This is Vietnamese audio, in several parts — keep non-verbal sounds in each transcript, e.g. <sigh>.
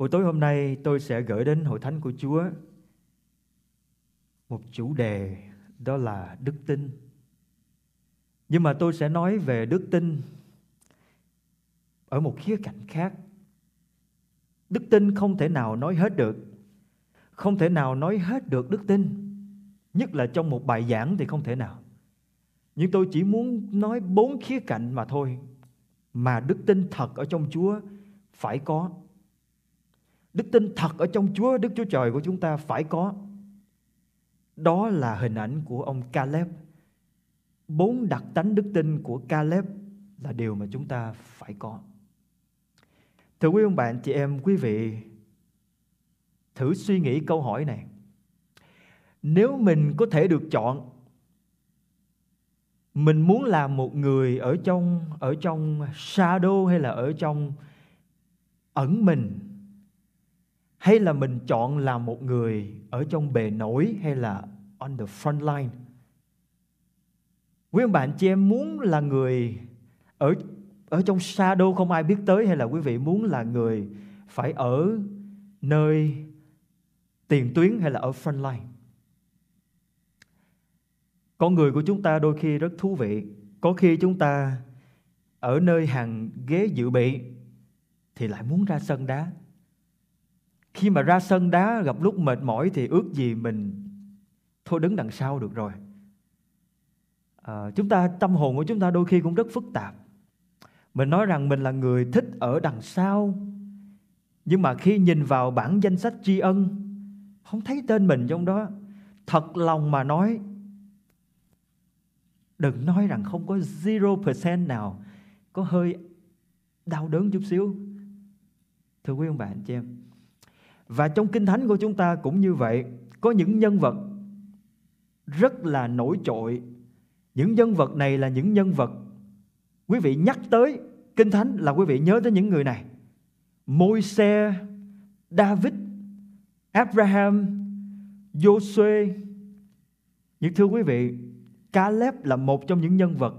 Buổi tối hôm nay tôi sẽ gửi đến hội thánh của Chúa một chủ đề đó là đức tin. Nhưng mà tôi sẽ nói về đức tin ở một khía cạnh khác. Đức tin không thể nào nói hết được. Không thể nào nói hết được đức tin. Nhất là trong một bài giảng thì không thể nào. Nhưng tôi chỉ muốn nói bốn khía cạnh mà thôi mà đức tin thật ở trong Chúa phải có Đức tin thật ở trong Chúa, Đức Chúa Trời của chúng ta phải có. Đó là hình ảnh của ông Caleb. Bốn đặc tánh đức tin của Caleb là điều mà chúng ta phải có. Thưa quý ông bạn, chị em, quý vị, thử suy nghĩ câu hỏi này. Nếu mình có thể được chọn, mình muốn làm một người ở trong ở trong shadow hay là ở trong ẩn mình hay là mình chọn là một người ở trong bề nổi hay là on the front line quý ông bạn chị em muốn là người ở ở trong shadow không ai biết tới hay là quý vị muốn là người phải ở nơi tiền tuyến hay là ở front line con người của chúng ta đôi khi rất thú vị có khi chúng ta ở nơi hàng ghế dự bị thì lại muốn ra sân đá khi mà ra sân đá gặp lúc mệt mỏi thì ước gì mình thôi đứng đằng sau được rồi à, chúng ta tâm hồn của chúng ta đôi khi cũng rất phức tạp mình nói rằng mình là người thích ở đằng sau nhưng mà khi nhìn vào bản danh sách tri ân không thấy tên mình trong đó thật lòng mà nói đừng nói rằng không có 0% nào có hơi đau đớn chút xíu thưa quý ông bà anh chị em và trong Kinh Thánh của chúng ta cũng như vậy, có những nhân vật rất là nổi trội. Những nhân vật này là những nhân vật quý vị nhắc tới Kinh Thánh là quý vị nhớ tới những người này. Môi-se, David, Abraham, Joshua. Những thưa quý vị, Caleb là một trong những nhân vật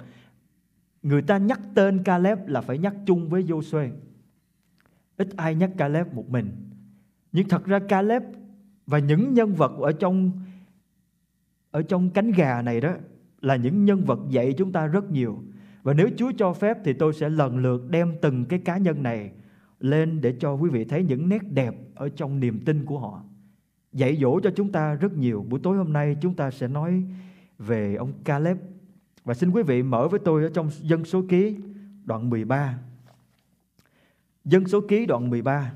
người ta nhắc tên Caleb là phải nhắc chung với Joshua. Ít ai nhắc Caleb một mình nhưng thật ra Caleb và những nhân vật ở trong ở trong cánh gà này đó là những nhân vật dạy chúng ta rất nhiều và nếu Chúa cho phép thì tôi sẽ lần lượt đem từng cái cá nhân này lên để cho quý vị thấy những nét đẹp ở trong niềm tin của họ. Dạy dỗ cho chúng ta rất nhiều. Buổi tối hôm nay chúng ta sẽ nói về ông Caleb. Và xin quý vị mở với tôi ở trong dân số ký đoạn 13. Dân số ký đoạn 13.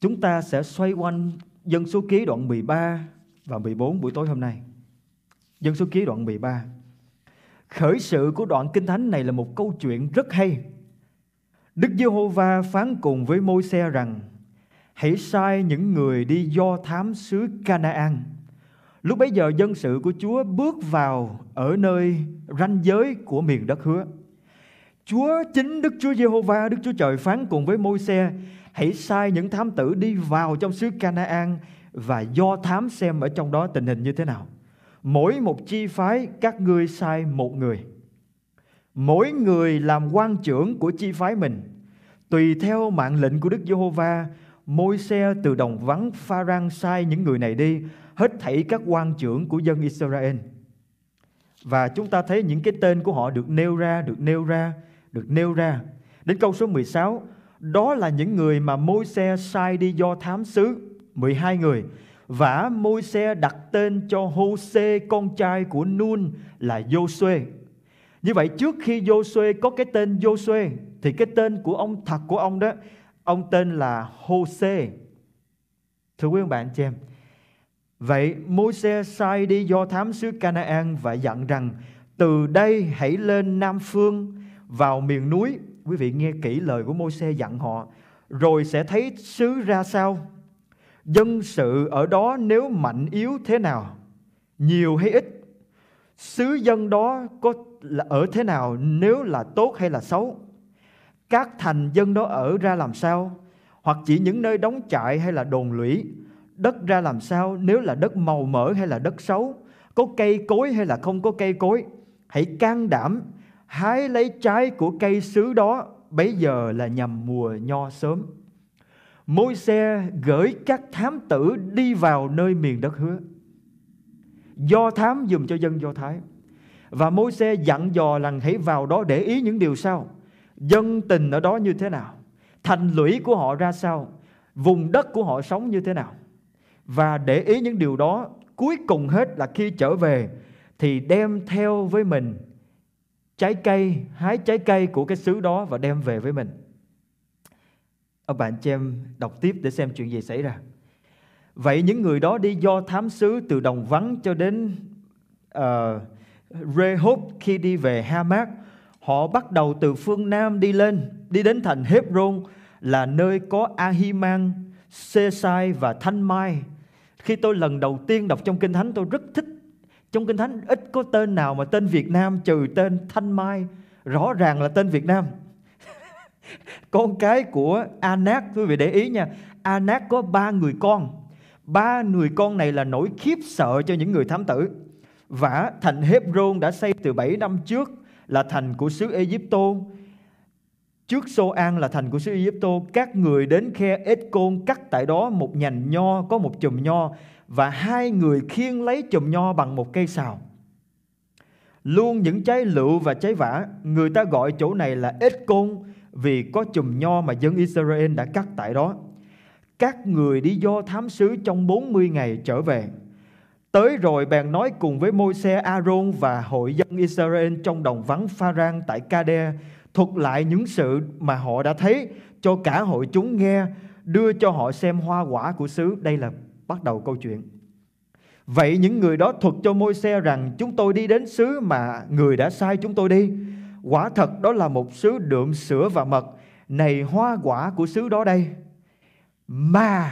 Chúng ta sẽ xoay quanh dân số ký đoạn 13 và 14 buổi tối hôm nay. Dân số ký đoạn 13. Khởi sự của đoạn kinh thánh này là một câu chuyện rất hay. Đức Giê-hô-va phán cùng với Môi-se rằng: Hãy sai những người đi do thám xứ Canaan. Lúc bấy giờ dân sự của Chúa bước vào ở nơi ranh giới của miền đất hứa. Chúa chính Đức Chúa Giê-hô-va, Đức Chúa Trời phán cùng với Môi-se: hãy sai những thám tử đi vào trong xứ Canaan và do thám xem ở trong đó tình hình như thế nào. Mỗi một chi phái các ngươi sai một người. Mỗi người làm quan trưởng của chi phái mình. Tùy theo mạng lệnh của Đức Giê-hô-va, môi xe từ đồng vắng pha rang sai những người này đi, hết thảy các quan trưởng của dân Israel. Và chúng ta thấy những cái tên của họ được nêu ra, được nêu ra, được nêu ra. Đến câu số 16, đó là những người mà môi xe sai đi do thám sứ 12 người Và môi xe đặt tên cho hô xê con trai của Nun là Dô Xuê Như vậy trước khi Dô Xuê có cái tên Dô Xuê Thì cái tên của ông thật của ông đó Ông tên là hô xê Thưa quý ông bạn chị em Vậy môi xe sai đi do thám sứ Canaan và dặn rằng Từ đây hãy lên Nam Phương vào miền núi quý vị nghe kỹ lời của Môi-se dặn họ, rồi sẽ thấy xứ ra sao, dân sự ở đó nếu mạnh yếu thế nào, nhiều hay ít, xứ dân đó có là ở thế nào nếu là tốt hay là xấu, các thành dân đó ở ra làm sao, hoặc chỉ những nơi đóng trại hay là đồn lũy, đất ra làm sao nếu là đất màu mỡ hay là đất xấu, có cây cối hay là không có cây cối, hãy can đảm hái lấy trái của cây sứ đó bấy giờ là nhằm mùa nho sớm môi xe gửi các thám tử đi vào nơi miền đất hứa do thám dùm cho dân do thái và môi xe dặn dò rằng hãy vào đó để ý những điều sau dân tình ở đó như thế nào thành lũy của họ ra sao vùng đất của họ sống như thế nào và để ý những điều đó cuối cùng hết là khi trở về thì đem theo với mình trái cây, hái trái cây của cái xứ đó và đem về với mình. Ông bạn cho em đọc tiếp để xem chuyện gì xảy ra. Vậy những người đó đi do thám sứ từ đồng vắng cho đến uh, Rehob khi đi về Hamat. Họ bắt đầu từ phương Nam đi lên, đi đến thành Hebron là nơi có Ahiman, Sesai và Thanh Mai. Khi tôi lần đầu tiên đọc trong Kinh Thánh tôi rất thích trong Kinh Thánh ít có tên nào mà tên Việt Nam trừ tên Thanh Mai, rõ ràng là tên Việt Nam. <laughs> con cái của Anak, quý vị để ý nha, Anak có ba người con. Ba người con này là nỗi khiếp sợ cho những người thám tử. Và thành Hebron đã xây từ 7 năm trước là thành của xứ Ai Egypto. Trước Sô An là thành của xứ Ai Egypto, các người đến khe Ết Côn cắt tại đó một nhành nho, có một chùm nho và hai người khiêng lấy chùm nho bằng một cây xào Luôn những trái lựu và trái vả, người ta gọi chỗ này là Ết Côn vì có chùm nho mà dân Israel đã cắt tại đó. Các người đi do thám sứ trong 40 ngày trở về. Tới rồi bèn nói cùng với môi xe Aaron và hội dân Israel trong đồng vắng Pharan tại Kade thuật lại những sự mà họ đã thấy cho cả hội chúng nghe đưa cho họ xem hoa quả của xứ đây là bắt đầu câu chuyện. Vậy những người đó thuật cho môi xe rằng chúng tôi đi đến xứ mà người đã sai chúng tôi đi. Quả thật đó là một xứ đượm sữa và mật. Này hoa quả của xứ đó đây. Mà,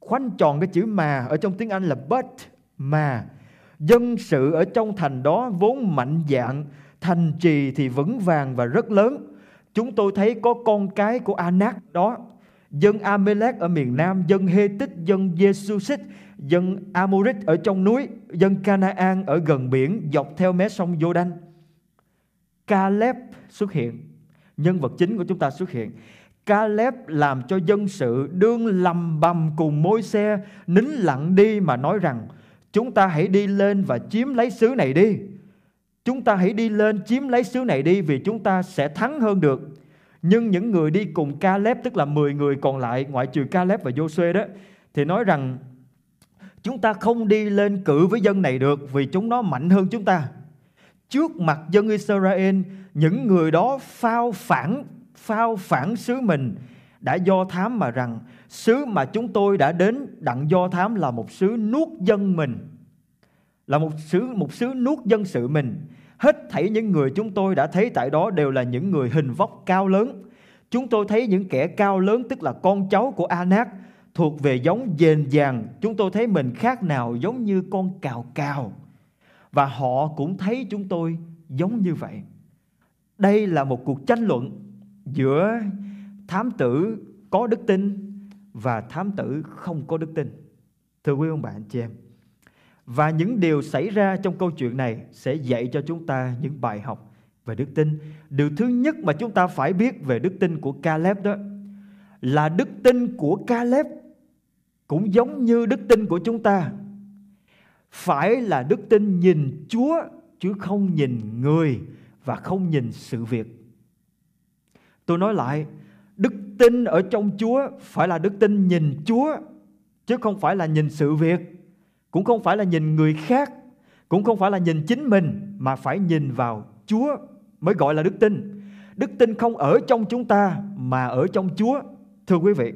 khoanh tròn cái chữ mà ở trong tiếng Anh là but, mà. Dân sự ở trong thành đó vốn mạnh dạng, thành trì thì vững vàng và rất lớn. Chúng tôi thấy có con cái của Anak đó dân Amalek ở miền Nam, dân He-tích, dân Jesusit, dân Amorit ở trong núi, dân Canaan ở gần biển dọc theo mé sông Đanh. Caleb xuất hiện, nhân vật chính của chúng ta xuất hiện. Caleb làm cho dân sự đương lầm bầm cùng môi xe, nín lặng đi mà nói rằng chúng ta hãy đi lên và chiếm lấy xứ này đi. Chúng ta hãy đi lên chiếm lấy xứ này đi vì chúng ta sẽ thắng hơn được nhưng những người đi cùng Caleb tức là 10 người còn lại ngoại trừ Caleb và Joshua đó thì nói rằng chúng ta không đi lên cử với dân này được vì chúng nó mạnh hơn chúng ta. Trước mặt dân Israel, những người đó phao phản phao phản sứ mình đã do thám mà rằng sứ mà chúng tôi đã đến đặng do thám là một sứ nuốt dân mình là một sứ một sứ nuốt dân sự mình Hết thảy những người chúng tôi đã thấy tại đó đều là những người hình vóc cao lớn. Chúng tôi thấy những kẻ cao lớn tức là con cháu của Anak thuộc về giống dền dàng. Chúng tôi thấy mình khác nào giống như con cào cào. Và họ cũng thấy chúng tôi giống như vậy. Đây là một cuộc tranh luận giữa thám tử có đức tin và thám tử không có đức tin. Thưa quý ông bạn chị em, và những điều xảy ra trong câu chuyện này sẽ dạy cho chúng ta những bài học về đức tin. Điều thứ nhất mà chúng ta phải biết về đức tin của Caleb đó là đức tin của Caleb cũng giống như đức tin của chúng ta. Phải là đức tin nhìn Chúa chứ không nhìn người và không nhìn sự việc. Tôi nói lại, đức tin ở trong Chúa phải là đức tin nhìn Chúa chứ không phải là nhìn sự việc cũng không phải là nhìn người khác cũng không phải là nhìn chính mình mà phải nhìn vào chúa mới gọi là đức tin đức tin không ở trong chúng ta mà ở trong chúa thưa quý vị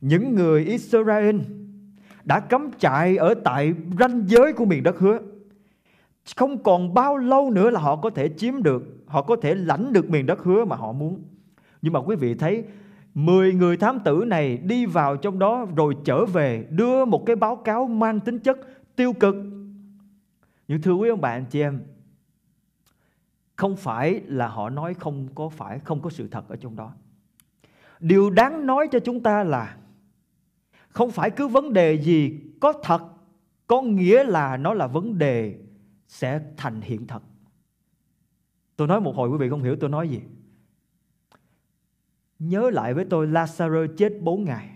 những người israel đã cắm trại ở tại ranh giới của miền đất hứa không còn bao lâu nữa là họ có thể chiếm được họ có thể lãnh được miền đất hứa mà họ muốn nhưng mà quý vị thấy Mười người thám tử này đi vào trong đó rồi trở về đưa một cái báo cáo mang tính chất tiêu cực. Nhưng thưa quý ông bà anh chị em, không phải là họ nói không có phải không có sự thật ở trong đó. Điều đáng nói cho chúng ta là không phải cứ vấn đề gì có thật có nghĩa là nó là vấn đề sẽ thành hiện thực. Tôi nói một hồi quý vị không hiểu tôi nói gì nhớ lại với tôi Lazaro chết 4 ngày.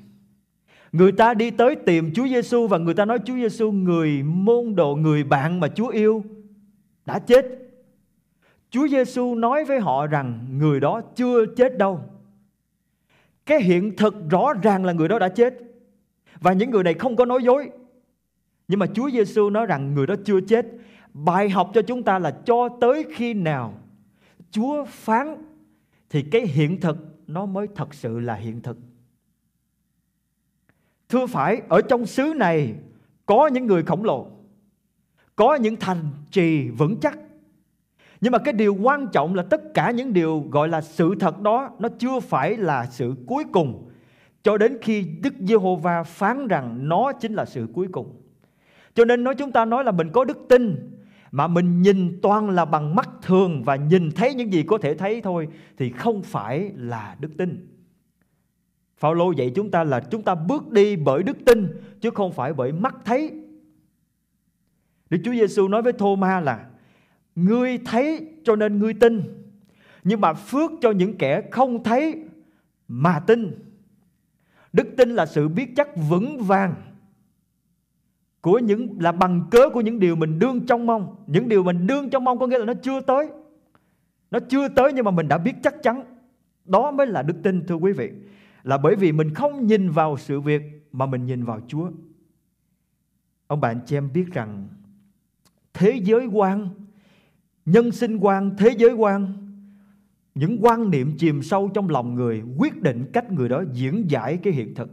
Người ta đi tới tìm Chúa Giêsu và người ta nói Chúa Giêsu người môn đồ, người bạn mà Chúa yêu đã chết. Chúa Giêsu nói với họ rằng người đó chưa chết đâu. Cái hiện thực rõ ràng là người đó đã chết. Và những người này không có nói dối. Nhưng mà Chúa Giêsu nói rằng người đó chưa chết. Bài học cho chúng ta là cho tới khi nào Chúa phán thì cái hiện thực nó mới thật sự là hiện thực thưa phải ở trong xứ này có những người khổng lồ có những thành trì vững chắc nhưng mà cái điều quan trọng là tất cả những điều gọi là sự thật đó nó chưa phải là sự cuối cùng cho đến khi Đức Giê-hô-va phán rằng nó chính là sự cuối cùng. Cho nên nói chúng ta nói là mình có đức tin mà mình nhìn toàn là bằng mắt thường và nhìn thấy những gì có thể thấy thôi thì không phải là đức tin. Phaolô dạy chúng ta là chúng ta bước đi bởi đức tin chứ không phải bởi mắt thấy. Đức Chúa Giêsu nói với Thôma là ngươi thấy cho nên ngươi tin nhưng mà phước cho những kẻ không thấy mà tin. Đức tin là sự biết chắc vững vàng của những là bằng cớ của những điều mình đương trong mong những điều mình đương trong mong có nghĩa là nó chưa tới nó chưa tới nhưng mà mình đã biết chắc chắn đó mới là đức tin thưa quý vị là bởi vì mình không nhìn vào sự việc mà mình nhìn vào Chúa ông bạn chị em biết rằng thế giới quan nhân sinh quan thế giới quan những quan niệm chìm sâu trong lòng người quyết định cách người đó diễn giải cái hiện thực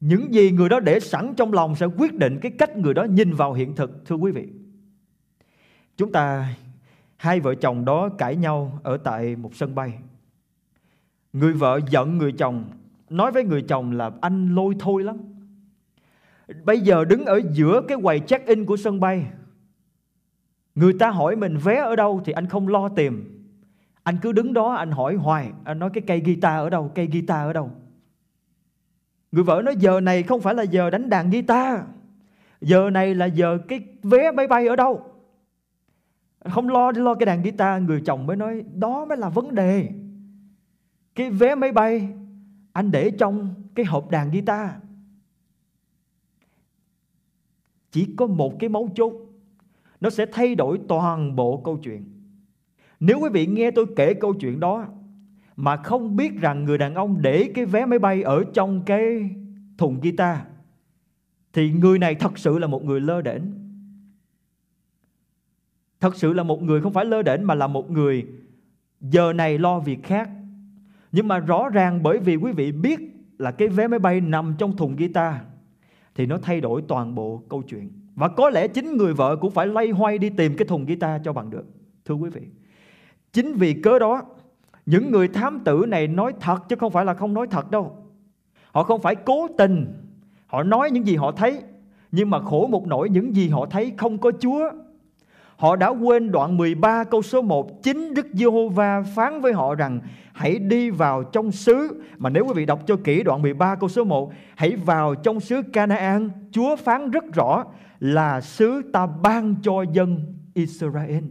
những gì người đó để sẵn trong lòng sẽ quyết định cái cách người đó nhìn vào hiện thực thưa quý vị chúng ta hai vợ chồng đó cãi nhau ở tại một sân bay người vợ giận người chồng nói với người chồng là anh lôi thôi lắm bây giờ đứng ở giữa cái quầy check in của sân bay người ta hỏi mình vé ở đâu thì anh không lo tìm anh cứ đứng đó anh hỏi hoài anh nói cái cây guitar ở đâu cây guitar ở đâu Người vợ nói giờ này không phải là giờ đánh đàn guitar Giờ này là giờ cái vé máy bay ở đâu Không lo đi lo cái đàn guitar Người chồng mới nói đó mới là vấn đề Cái vé máy bay Anh để trong cái hộp đàn guitar Chỉ có một cái mấu chốt Nó sẽ thay đổi toàn bộ câu chuyện Nếu quý vị nghe tôi kể câu chuyện đó mà không biết rằng người đàn ông để cái vé máy bay ở trong cái thùng guitar thì người này thật sự là một người lơ đễnh thật sự là một người không phải lơ đễnh mà là một người giờ này lo việc khác nhưng mà rõ ràng bởi vì quý vị biết là cái vé máy bay nằm trong thùng guitar thì nó thay đổi toàn bộ câu chuyện và có lẽ chính người vợ cũng phải lay hoay đi tìm cái thùng guitar cho bằng được thưa quý vị chính vì cớ đó những người thám tử này nói thật chứ không phải là không nói thật đâu họ không phải cố tình họ nói những gì họ thấy nhưng mà khổ một nỗi những gì họ thấy không có Chúa Họ đã quên đoạn 13 câu số 1 Chính Đức Giê-hô-va phán với họ rằng Hãy đi vào trong xứ Mà nếu quý vị đọc cho kỹ đoạn 13 câu số 1 Hãy vào trong xứ Canaan Chúa phán rất rõ Là xứ ta ban cho dân Israel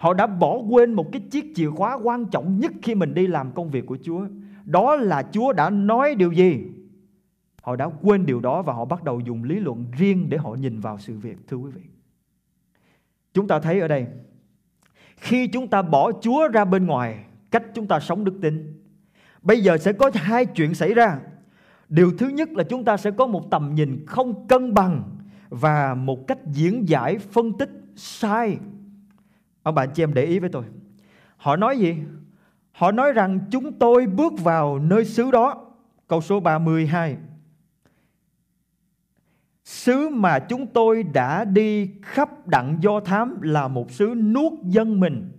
Họ đã bỏ quên một cái chiếc chìa khóa quan trọng nhất khi mình đi làm công việc của Chúa. Đó là Chúa đã nói điều gì? Họ đã quên điều đó và họ bắt đầu dùng lý luận riêng để họ nhìn vào sự việc, thưa quý vị. Chúng ta thấy ở đây, khi chúng ta bỏ Chúa ra bên ngoài, cách chúng ta sống đức tin, bây giờ sẽ có hai chuyện xảy ra. Điều thứ nhất là chúng ta sẽ có một tầm nhìn không cân bằng và một cách diễn giải phân tích sai Ông bạn chị em để ý với tôi. Họ nói gì? Họ nói rằng chúng tôi bước vào nơi xứ đó. Câu số 32. Xứ mà chúng tôi đã đi khắp đặng do thám là một xứ nuốt dân mình.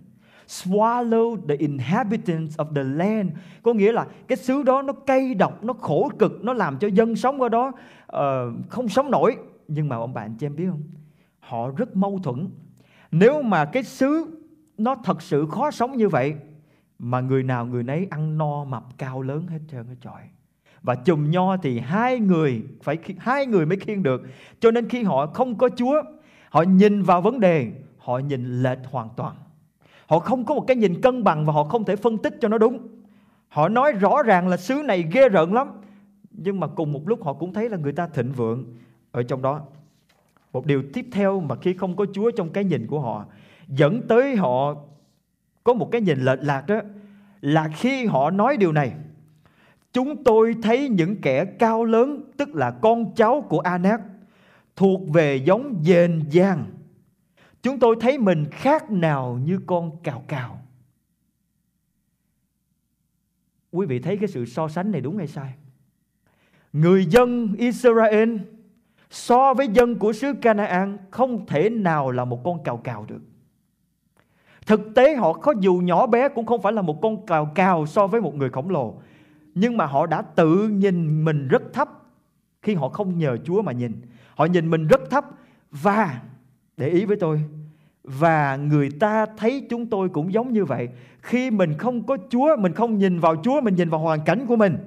Swallow the inhabitants of the land. Có nghĩa là cái xứ đó nó cay độc, nó khổ cực, nó làm cho dân sống ở đó uh, không sống nổi. Nhưng mà ông bạn chị em biết không? Họ rất mâu thuẫn, nếu mà cái xứ nó thật sự khó sống như vậy mà người nào người nấy ăn no mập cao lớn hết trơn hết trọi và chùm nho thì hai người phải hai người mới khiêng được cho nên khi họ không có chúa họ nhìn vào vấn đề họ nhìn lệch hoàn toàn họ không có một cái nhìn cân bằng và họ không thể phân tích cho nó đúng họ nói rõ ràng là xứ này ghê rợn lắm nhưng mà cùng một lúc họ cũng thấy là người ta thịnh vượng ở trong đó một điều tiếp theo mà khi không có Chúa trong cái nhìn của họ dẫn tới họ có một cái nhìn lệch lạc đó là khi họ nói điều này chúng tôi thấy những kẻ cao lớn tức là con cháu của Anak thuộc về giống dền giang chúng tôi thấy mình khác nào như con cào cào quý vị thấy cái sự so sánh này đúng hay sai người dân Israel so với dân của xứ Canaan không thể nào là một con cào cào được. Thực tế họ có dù nhỏ bé cũng không phải là một con cào cào so với một người khổng lồ. Nhưng mà họ đã tự nhìn mình rất thấp khi họ không nhờ Chúa mà nhìn. Họ nhìn mình rất thấp và để ý với tôi và người ta thấy chúng tôi cũng giống như vậy khi mình không có chúa mình không nhìn vào chúa mình nhìn vào hoàn cảnh của mình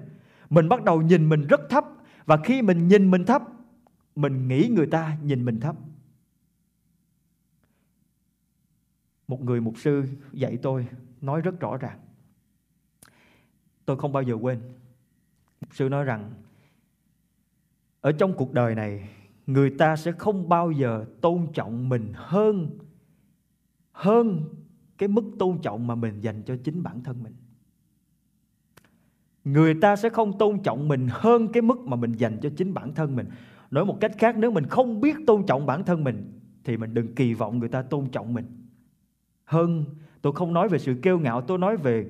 mình bắt đầu nhìn mình rất thấp và khi mình nhìn mình thấp mình nghĩ người ta nhìn mình thấp một người mục sư dạy tôi nói rất rõ ràng tôi không bao giờ quên mục sư nói rằng ở trong cuộc đời này người ta sẽ không bao giờ tôn trọng mình hơn hơn cái mức tôn trọng mà mình dành cho chính bản thân mình người ta sẽ không tôn trọng mình hơn cái mức mà mình dành cho chính bản thân mình nói một cách khác nếu mình không biết tôn trọng bản thân mình thì mình đừng kỳ vọng người ta tôn trọng mình hơn tôi không nói về sự kiêu ngạo tôi nói về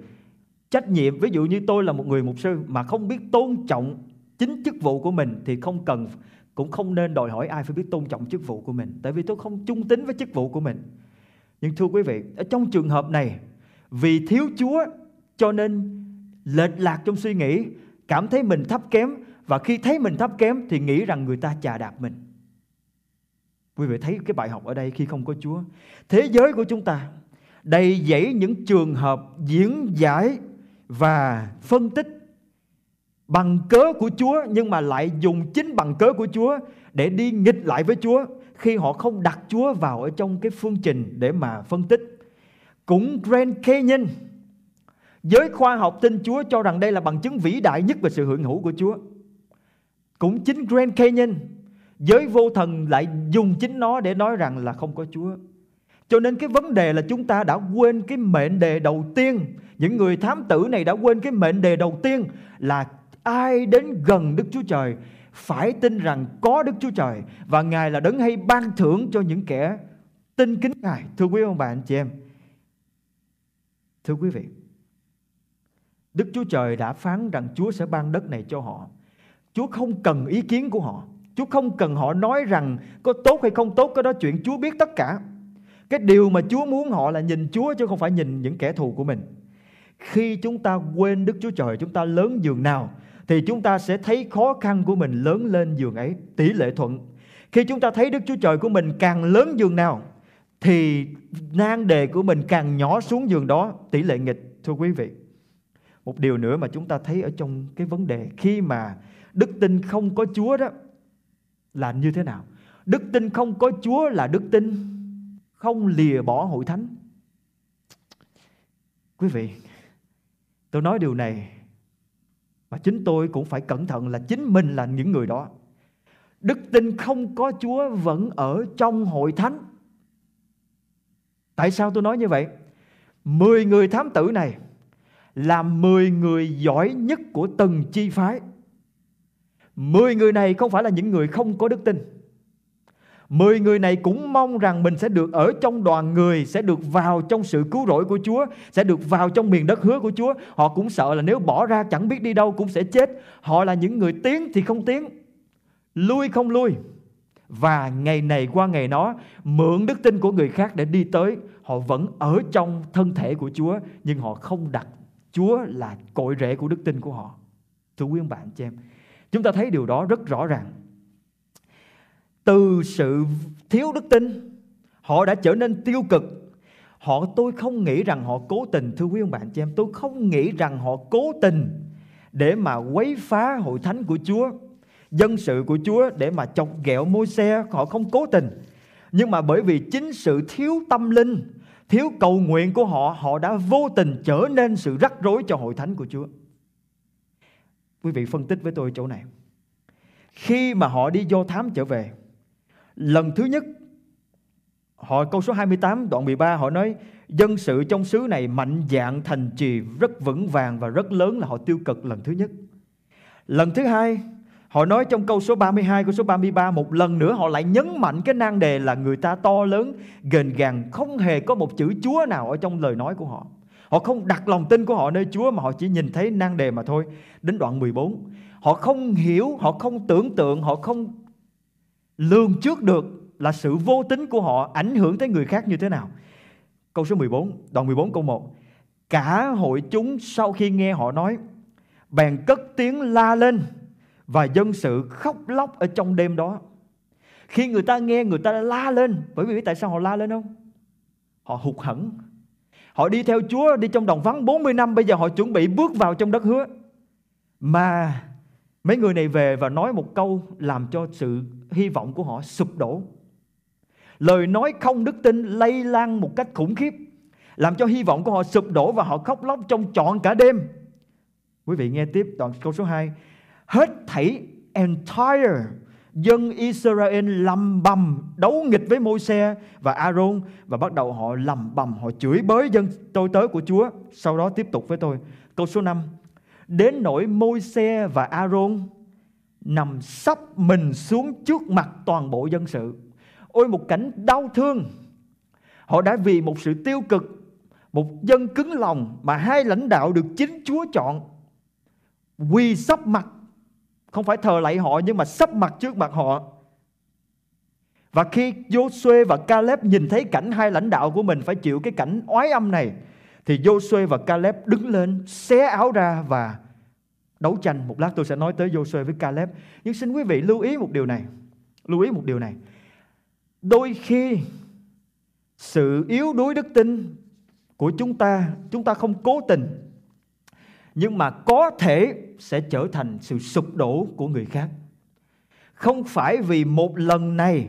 trách nhiệm ví dụ như tôi là một người mục sư mà không biết tôn trọng chính chức vụ của mình thì không cần cũng không nên đòi hỏi ai phải biết tôn trọng chức vụ của mình tại vì tôi không trung tính với chức vụ của mình nhưng thưa quý vị ở trong trường hợp này vì thiếu chúa cho nên lệch lạc trong suy nghĩ cảm thấy mình thấp kém và khi thấy mình thấp kém thì nghĩ rằng người ta chà đạp mình quý vị thấy cái bài học ở đây khi không có chúa thế giới của chúng ta đầy dẫy những trường hợp diễn giải và phân tích bằng cớ của chúa nhưng mà lại dùng chính bằng cớ của chúa để đi nghịch lại với chúa khi họ không đặt chúa vào ở trong cái phương trình để mà phân tích cũng grand canyon giới khoa học tin chúa cho rằng đây là bằng chứng vĩ đại nhất về sự hưởng hữu của chúa cũng chính Grand Canyon giới vô thần lại dùng chính nó để nói rằng là không có Chúa cho nên cái vấn đề là chúng ta đã quên cái mệnh đề đầu tiên những người thám tử này đã quên cái mệnh đề đầu tiên là ai đến gần Đức Chúa Trời phải tin rằng có Đức Chúa Trời và Ngài là đấng hay ban thưởng cho những kẻ tin kính Ngài. Thưa quý ông bà anh chị em. Thưa quý vị. Đức Chúa Trời đã phán rằng Chúa sẽ ban đất này cho họ. Chúa không cần ý kiến của họ. Chúa không cần họ nói rằng có tốt hay không tốt, cái đó chuyện Chúa biết tất cả. Cái điều mà Chúa muốn họ là nhìn Chúa chứ không phải nhìn những kẻ thù của mình. Khi chúng ta quên Đức Chúa Trời, chúng ta lớn giường nào thì chúng ta sẽ thấy khó khăn của mình lớn lên giường ấy, tỷ lệ thuận. Khi chúng ta thấy Đức Chúa Trời của mình càng lớn giường nào thì nan đề của mình càng nhỏ xuống giường đó, tỷ lệ nghịch thưa quý vị. Một điều nữa mà chúng ta thấy ở trong cái vấn đề khi mà đức tin không có Chúa đó là như thế nào? Đức tin không có Chúa là đức tin không lìa bỏ hội thánh. Quý vị, tôi nói điều này và chính tôi cũng phải cẩn thận là chính mình là những người đó. Đức tin không có Chúa vẫn ở trong hội thánh. Tại sao tôi nói như vậy? Mười người thám tử này là mười người giỏi nhất của từng chi phái Mười người này không phải là những người không có đức tin. Mười người này cũng mong rằng mình sẽ được ở trong đoàn người, sẽ được vào trong sự cứu rỗi của Chúa, sẽ được vào trong miền đất hứa của Chúa. Họ cũng sợ là nếu bỏ ra chẳng biết đi đâu cũng sẽ chết. Họ là những người tiến thì không tiến, lui không lui. Và ngày này qua ngày đó, mượn đức tin của người khác để đi tới. Họ vẫn ở trong thân thể của Chúa, nhưng họ không đặt Chúa là cội rễ của đức tin của họ. Thưa quý ông bạn chị em, Chúng ta thấy điều đó rất rõ ràng. Từ sự thiếu đức tin, họ đã trở nên tiêu cực. Họ tôi không nghĩ rằng họ cố tình thưa quý ông bạn chị em, tôi không nghĩ rằng họ cố tình để mà quấy phá hội thánh của Chúa, dân sự của Chúa để mà chọc ghẹo môi xe, họ không cố tình. Nhưng mà bởi vì chính sự thiếu tâm linh, thiếu cầu nguyện của họ, họ đã vô tình trở nên sự rắc rối cho hội thánh của Chúa. Quý vị phân tích với tôi chỗ này. Khi mà họ đi vô thám trở về, lần thứ nhất họ câu số 28 đoạn 13 họ nói dân sự trong xứ này mạnh dạng thành trì rất vững vàng và rất lớn là họ tiêu cực lần thứ nhất. Lần thứ hai, họ nói trong câu số 32 câu số 33 một lần nữa họ lại nhấn mạnh cái nan đề là người ta to lớn, gền gàng không hề có một chữ Chúa nào ở trong lời nói của họ. Họ không đặt lòng tin của họ nơi Chúa mà họ chỉ nhìn thấy nan đề mà thôi. Đến đoạn 14, họ không hiểu, họ không tưởng tượng, họ không lường trước được là sự vô tính của họ ảnh hưởng tới người khác như thế nào. Câu số 14, đoạn 14 câu 1. Cả hội chúng sau khi nghe họ nói, bèn cất tiếng la lên và dân sự khóc lóc ở trong đêm đó. Khi người ta nghe người ta la lên, bởi vì biết tại sao họ la lên không? Họ hụt hẫng, Họ đi theo Chúa đi trong đồng vắng 40 năm bây giờ họ chuẩn bị bước vào trong đất hứa. Mà mấy người này về và nói một câu làm cho sự hy vọng của họ sụp đổ. Lời nói không đức tin lây lan một cách khủng khiếp, làm cho hy vọng của họ sụp đổ và họ khóc lóc trong trọn cả đêm. Quý vị nghe tiếp đoạn câu số 2. Hết thảy entire dân Israel lầm bầm đấu nghịch với Môi-se và Aaron và bắt đầu họ lầm bầm họ chửi bới dân tôi tới của Chúa sau đó tiếp tục với tôi câu số 5 đến nỗi Môi-se và Aaron nằm sắp mình xuống trước mặt toàn bộ dân sự ôi một cảnh đau thương họ đã vì một sự tiêu cực một dân cứng lòng mà hai lãnh đạo được chính Chúa chọn quỳ sắp mặt không phải thờ lạy họ nhưng mà sắp mặt trước mặt họ và khi Joshua và Caleb nhìn thấy cảnh hai lãnh đạo của mình phải chịu cái cảnh oái âm này thì Joshua và Caleb đứng lên xé áo ra và đấu tranh một lát tôi sẽ nói tới Joshua với Caleb nhưng xin quý vị lưu ý một điều này lưu ý một điều này đôi khi sự yếu đuối đức tin của chúng ta chúng ta không cố tình nhưng mà có thể sẽ trở thành sự sụp đổ của người khác. Không phải vì một lần này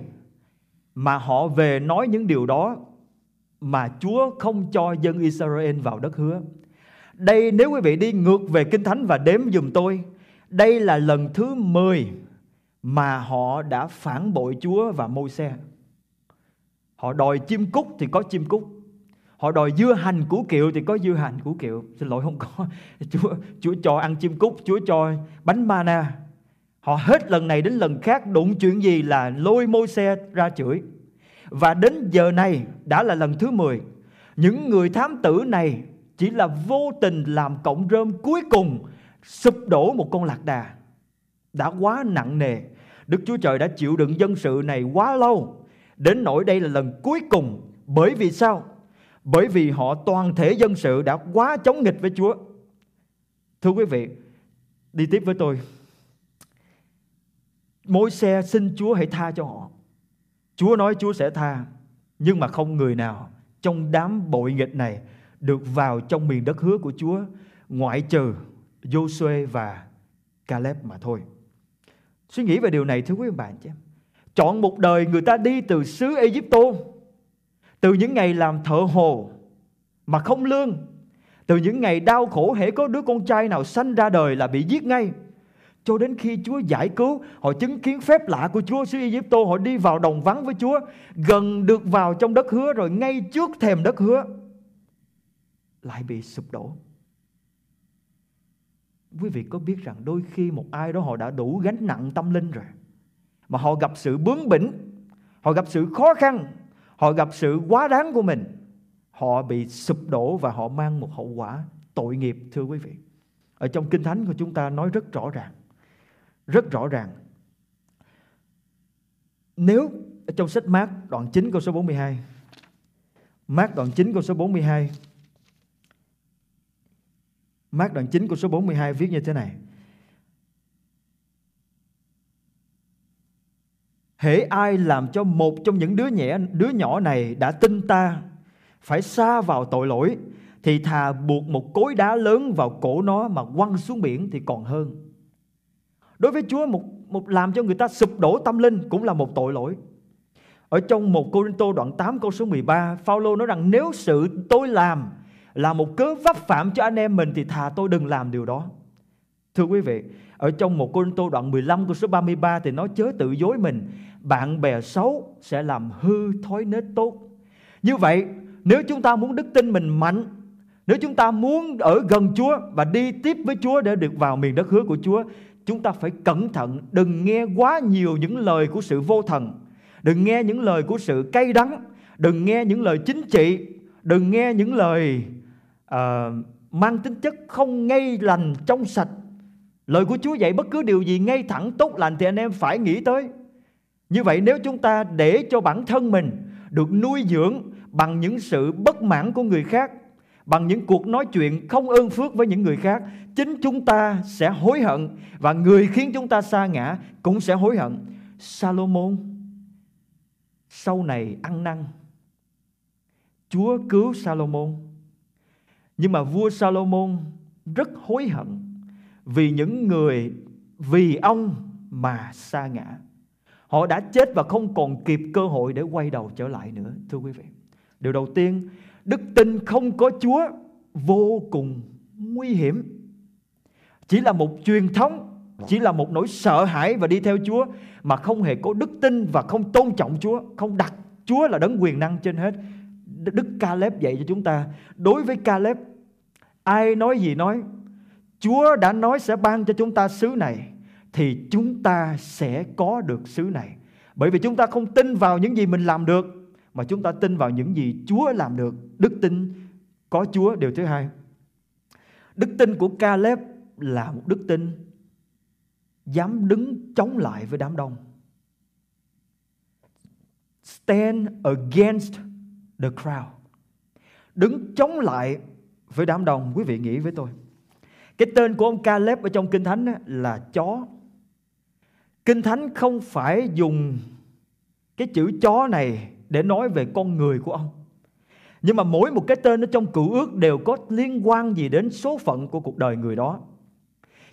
mà họ về nói những điều đó mà Chúa không cho dân Israel vào đất hứa. Đây nếu quý vị đi ngược về Kinh Thánh và đếm dùm tôi, đây là lần thứ 10 mà họ đã phản bội Chúa và Môi-se. Họ đòi chim cúc thì có chim cúc, họ đòi dưa hành củ kiệu thì có dưa hành củ kiệu xin lỗi không có <laughs> chúa chúa cho ăn chim cút chúa cho bánh mana họ hết lần này đến lần khác đụng chuyện gì là lôi môi xe ra chửi và đến giờ này đã là lần thứ 10 những người thám tử này chỉ là vô tình làm cộng rơm cuối cùng sụp đổ một con lạc đà đã quá nặng nề đức chúa trời đã chịu đựng dân sự này quá lâu đến nỗi đây là lần cuối cùng bởi vì sao bởi vì họ toàn thể dân sự đã quá chống nghịch với Chúa. Thưa quý vị, đi tiếp với tôi. Mỗi xe xin Chúa hãy tha cho họ. Chúa nói Chúa sẽ tha, nhưng mà không người nào trong đám bội nghịch này được vào trong miền đất hứa của Chúa ngoại trừ Joshua và Caleb mà thôi. Suy nghĩ về điều này thưa quý bạn chứ. Chọn một đời người ta đi từ xứ Egypto từ những ngày làm thợ hồ mà không lương, từ những ngày đau khổ hễ có đứa con trai nào sanh ra đời là bị giết ngay. Cho đến khi Chúa giải cứu, họ chứng kiến phép lạ của Chúa xứ Ai Cập, họ đi vào đồng vắng với Chúa, gần được vào trong đất hứa rồi ngay trước thềm đất hứa lại bị sụp đổ. Quý vị có biết rằng đôi khi một ai đó họ đã đủ gánh nặng tâm linh rồi mà họ gặp sự bướng bỉnh, họ gặp sự khó khăn họ gặp sự quá đáng của mình họ bị sụp đổ và họ mang một hậu quả tội nghiệp thưa quý vị ở trong kinh thánh của chúng ta nói rất rõ ràng rất rõ ràng nếu trong sách Mát đoạn 9 câu số 42 Mát đoạn 9 câu số 42 Mát đoạn 9 câu số 42 viết như thế này hễ ai làm cho một trong những đứa nhẹ đứa nhỏ này đã tin ta phải xa vào tội lỗi thì thà buộc một cối đá lớn vào cổ nó mà quăng xuống biển thì còn hơn. Đối với Chúa một một làm cho người ta sụp đổ tâm linh cũng là một tội lỗi. Ở trong một Corinto đoạn 8 câu số 13, Phaolô nói rằng nếu sự tôi làm là một cớ vấp phạm cho anh em mình thì thà tôi đừng làm điều đó. Thưa quý vị, ở trong một Côn Tô đoạn 15 câu số 33 thì nói chớ tự dối mình, bạn bè xấu sẽ làm hư thói nết tốt. Như vậy, nếu chúng ta muốn đức tin mình mạnh, nếu chúng ta muốn ở gần Chúa và đi tiếp với Chúa để được vào miền đất hứa của Chúa, chúng ta phải cẩn thận, đừng nghe quá nhiều những lời của sự vô thần, đừng nghe những lời của sự cay đắng, đừng nghe những lời chính trị, đừng nghe những lời uh, mang tính chất không ngay lành trong sạch Lời của Chúa dạy bất cứ điều gì ngay thẳng tốt lành thì anh em phải nghĩ tới. Như vậy nếu chúng ta để cho bản thân mình được nuôi dưỡng bằng những sự bất mãn của người khác, bằng những cuộc nói chuyện không ơn phước với những người khác, chính chúng ta sẽ hối hận và người khiến chúng ta xa ngã cũng sẽ hối hận. Salomon sau này ăn năn. Chúa cứu Salomon. Nhưng mà vua Salomon rất hối hận vì những người vì ông mà xa ngã. Họ đã chết và không còn kịp cơ hội để quay đầu trở lại nữa, thưa quý vị. Điều đầu tiên, đức tin không có Chúa vô cùng nguy hiểm. Chỉ là một truyền thống, chỉ là một nỗi sợ hãi và đi theo Chúa mà không hề có đức tin và không tôn trọng Chúa, không đặt Chúa là đấng quyền năng trên hết. Đức Caleb dạy cho chúng ta, đối với Caleb, ai nói gì nói, Chúa đã nói sẽ ban cho chúng ta xứ này thì chúng ta sẽ có được xứ này. Bởi vì chúng ta không tin vào những gì mình làm được mà chúng ta tin vào những gì Chúa làm được. Đức tin có Chúa điều thứ hai. Đức tin của Caleb là một đức tin dám đứng chống lại với đám đông. Stand against the crowd. Đứng chống lại với đám đông, quý vị nghĩ với tôi. Cái tên của ông Caleb ở trong Kinh Thánh là chó. Kinh Thánh không phải dùng cái chữ chó này để nói về con người của ông. Nhưng mà mỗi một cái tên ở trong cựu ước đều có liên quan gì đến số phận của cuộc đời người đó.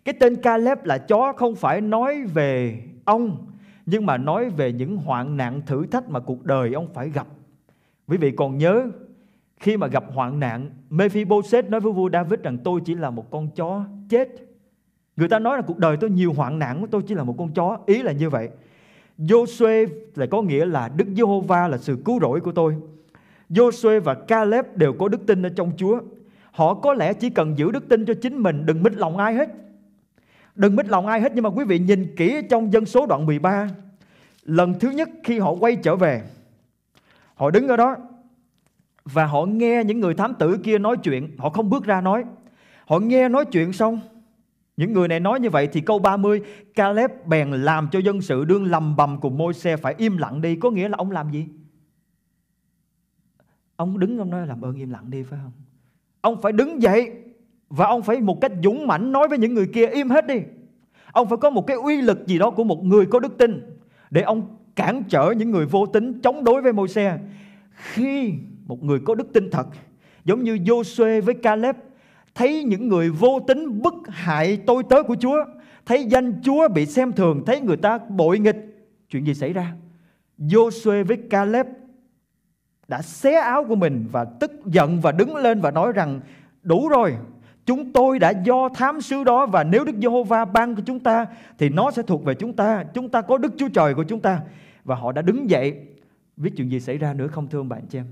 Cái tên Caleb là chó không phải nói về ông nhưng mà nói về những hoạn nạn thử thách mà cuộc đời ông phải gặp. Quý vị còn nhớ khi mà gặp hoạn nạn, Mephibosheth nói với vua David rằng tôi chỉ là một con chó chết. Người ta nói là cuộc đời tôi nhiều hoạn nạn tôi chỉ là một con chó, ý là như vậy. Joshua lại có nghĩa là Đức Giê-hô-va là sự cứu rỗi của tôi. Joshua và Caleb đều có đức tin ở trong Chúa. Họ có lẽ chỉ cần giữ đức tin cho chính mình, đừng mít lòng ai hết. Đừng mít lòng ai hết nhưng mà quý vị nhìn kỹ trong dân số đoạn 13. Lần thứ nhất khi họ quay trở về, họ đứng ở đó và họ nghe những người thám tử kia nói chuyện, họ không bước ra nói. Họ nghe nói chuyện xong, những người này nói như vậy thì câu 30, Caleb bèn làm cho dân sự đương lầm bầm cùng môi xe phải im lặng đi. Có nghĩa là ông làm gì? Ông đứng ông nói làm ơn im lặng đi phải không? Ông phải đứng dậy và ông phải một cách dũng mãnh nói với những người kia im hết đi. Ông phải có một cái uy lực gì đó của một người có đức tin để ông cản trở những người vô tính chống đối với môi xe. Khi một người có đức tin thật giống như Joshua với Caleb thấy những người vô tính bức hại tôi tớ của Chúa thấy danh Chúa bị xem thường thấy người ta bội nghịch chuyện gì xảy ra Joshua với Caleb đã xé áo của mình và tức giận và đứng lên và nói rằng đủ rồi chúng tôi đã do thám sứ đó và nếu Đức Giê-hô-va ban cho chúng ta thì nó sẽ thuộc về chúng ta chúng ta có Đức Chúa Trời của chúng ta và họ đã đứng dậy biết chuyện gì xảy ra nữa không thưa ông bạn chị em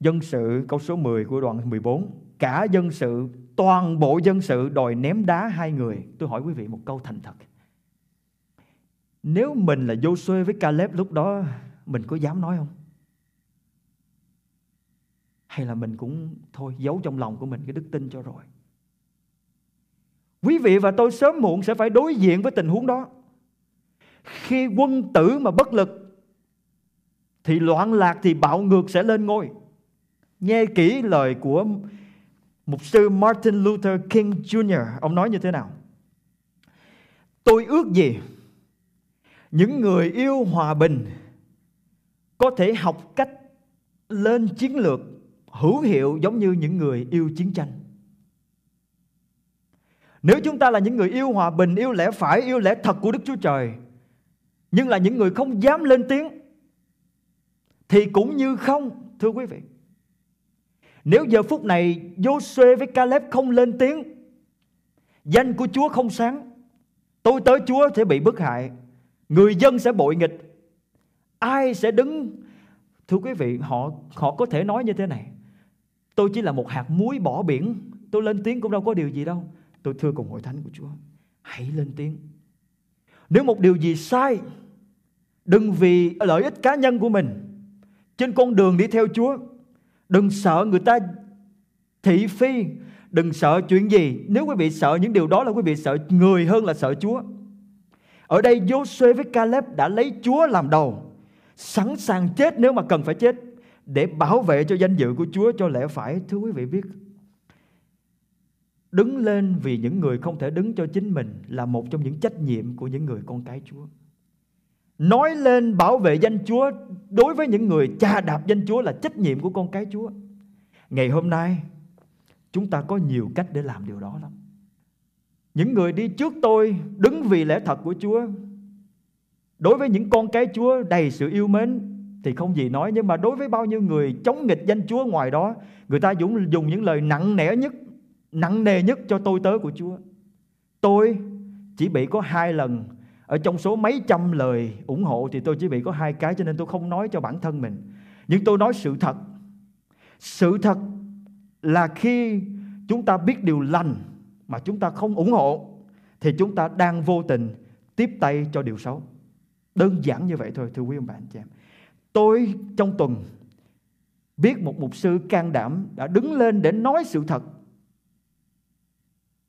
Dân sự câu số 10 của đoạn 14 Cả dân sự, toàn bộ dân sự đòi ném đá hai người Tôi hỏi quý vị một câu thành thật Nếu mình là vô Joshua với Caleb lúc đó Mình có dám nói không? Hay là mình cũng thôi giấu trong lòng của mình cái đức tin cho rồi Quý vị và tôi sớm muộn sẽ phải đối diện với tình huống đó Khi quân tử mà bất lực Thì loạn lạc thì bạo ngược sẽ lên ngôi nghe kỹ lời của mục sư Martin Luther King Jr. Ông nói như thế nào? Tôi ước gì những người yêu hòa bình có thể học cách lên chiến lược hữu hiệu giống như những người yêu chiến tranh. Nếu chúng ta là những người yêu hòa bình, yêu lẽ phải, yêu lẽ thật của Đức Chúa Trời, nhưng là những người không dám lên tiếng thì cũng như không, thưa quý vị. Nếu giờ phút này Joshua với Caleb không lên tiếng Danh của Chúa không sáng Tôi tới Chúa sẽ bị bức hại Người dân sẽ bội nghịch Ai sẽ đứng Thưa quý vị họ họ có thể nói như thế này Tôi chỉ là một hạt muối bỏ biển Tôi lên tiếng cũng đâu có điều gì đâu Tôi thưa cùng hội thánh của Chúa Hãy lên tiếng Nếu một điều gì sai Đừng vì lợi ích cá nhân của mình Trên con đường đi theo Chúa Đừng sợ người ta thị phi, đừng sợ chuyện gì. Nếu quý vị sợ những điều đó là quý vị sợ người hơn là sợ Chúa. Ở đây Joshua với Caleb đã lấy Chúa làm đầu, sẵn sàng chết nếu mà cần phải chết để bảo vệ cho danh dự của Chúa cho lẽ phải. Thưa quý vị biết, đứng lên vì những người không thể đứng cho chính mình là một trong những trách nhiệm của những người con cái Chúa nói lên bảo vệ danh Chúa đối với những người cha đạp danh Chúa là trách nhiệm của con cái Chúa. Ngày hôm nay chúng ta có nhiều cách để làm điều đó lắm. Những người đi trước tôi đứng vì lẽ thật của Chúa. Đối với những con cái Chúa đầy sự yêu mến thì không gì nói nhưng mà đối với bao nhiêu người chống nghịch danh Chúa ngoài đó, người ta dùng dùng những lời nặng nề nhất, nặng nề nhất cho tôi tớ của Chúa. Tôi chỉ bị có hai lần ở trong số mấy trăm lời ủng hộ thì tôi chỉ bị có hai cái cho nên tôi không nói cho bản thân mình nhưng tôi nói sự thật sự thật là khi chúng ta biết điều lành mà chúng ta không ủng hộ thì chúng ta đang vô tình tiếp tay cho điều xấu đơn giản như vậy thôi thưa quý ông bà anh chị em tôi trong tuần biết một mục sư can đảm đã đứng lên để nói sự thật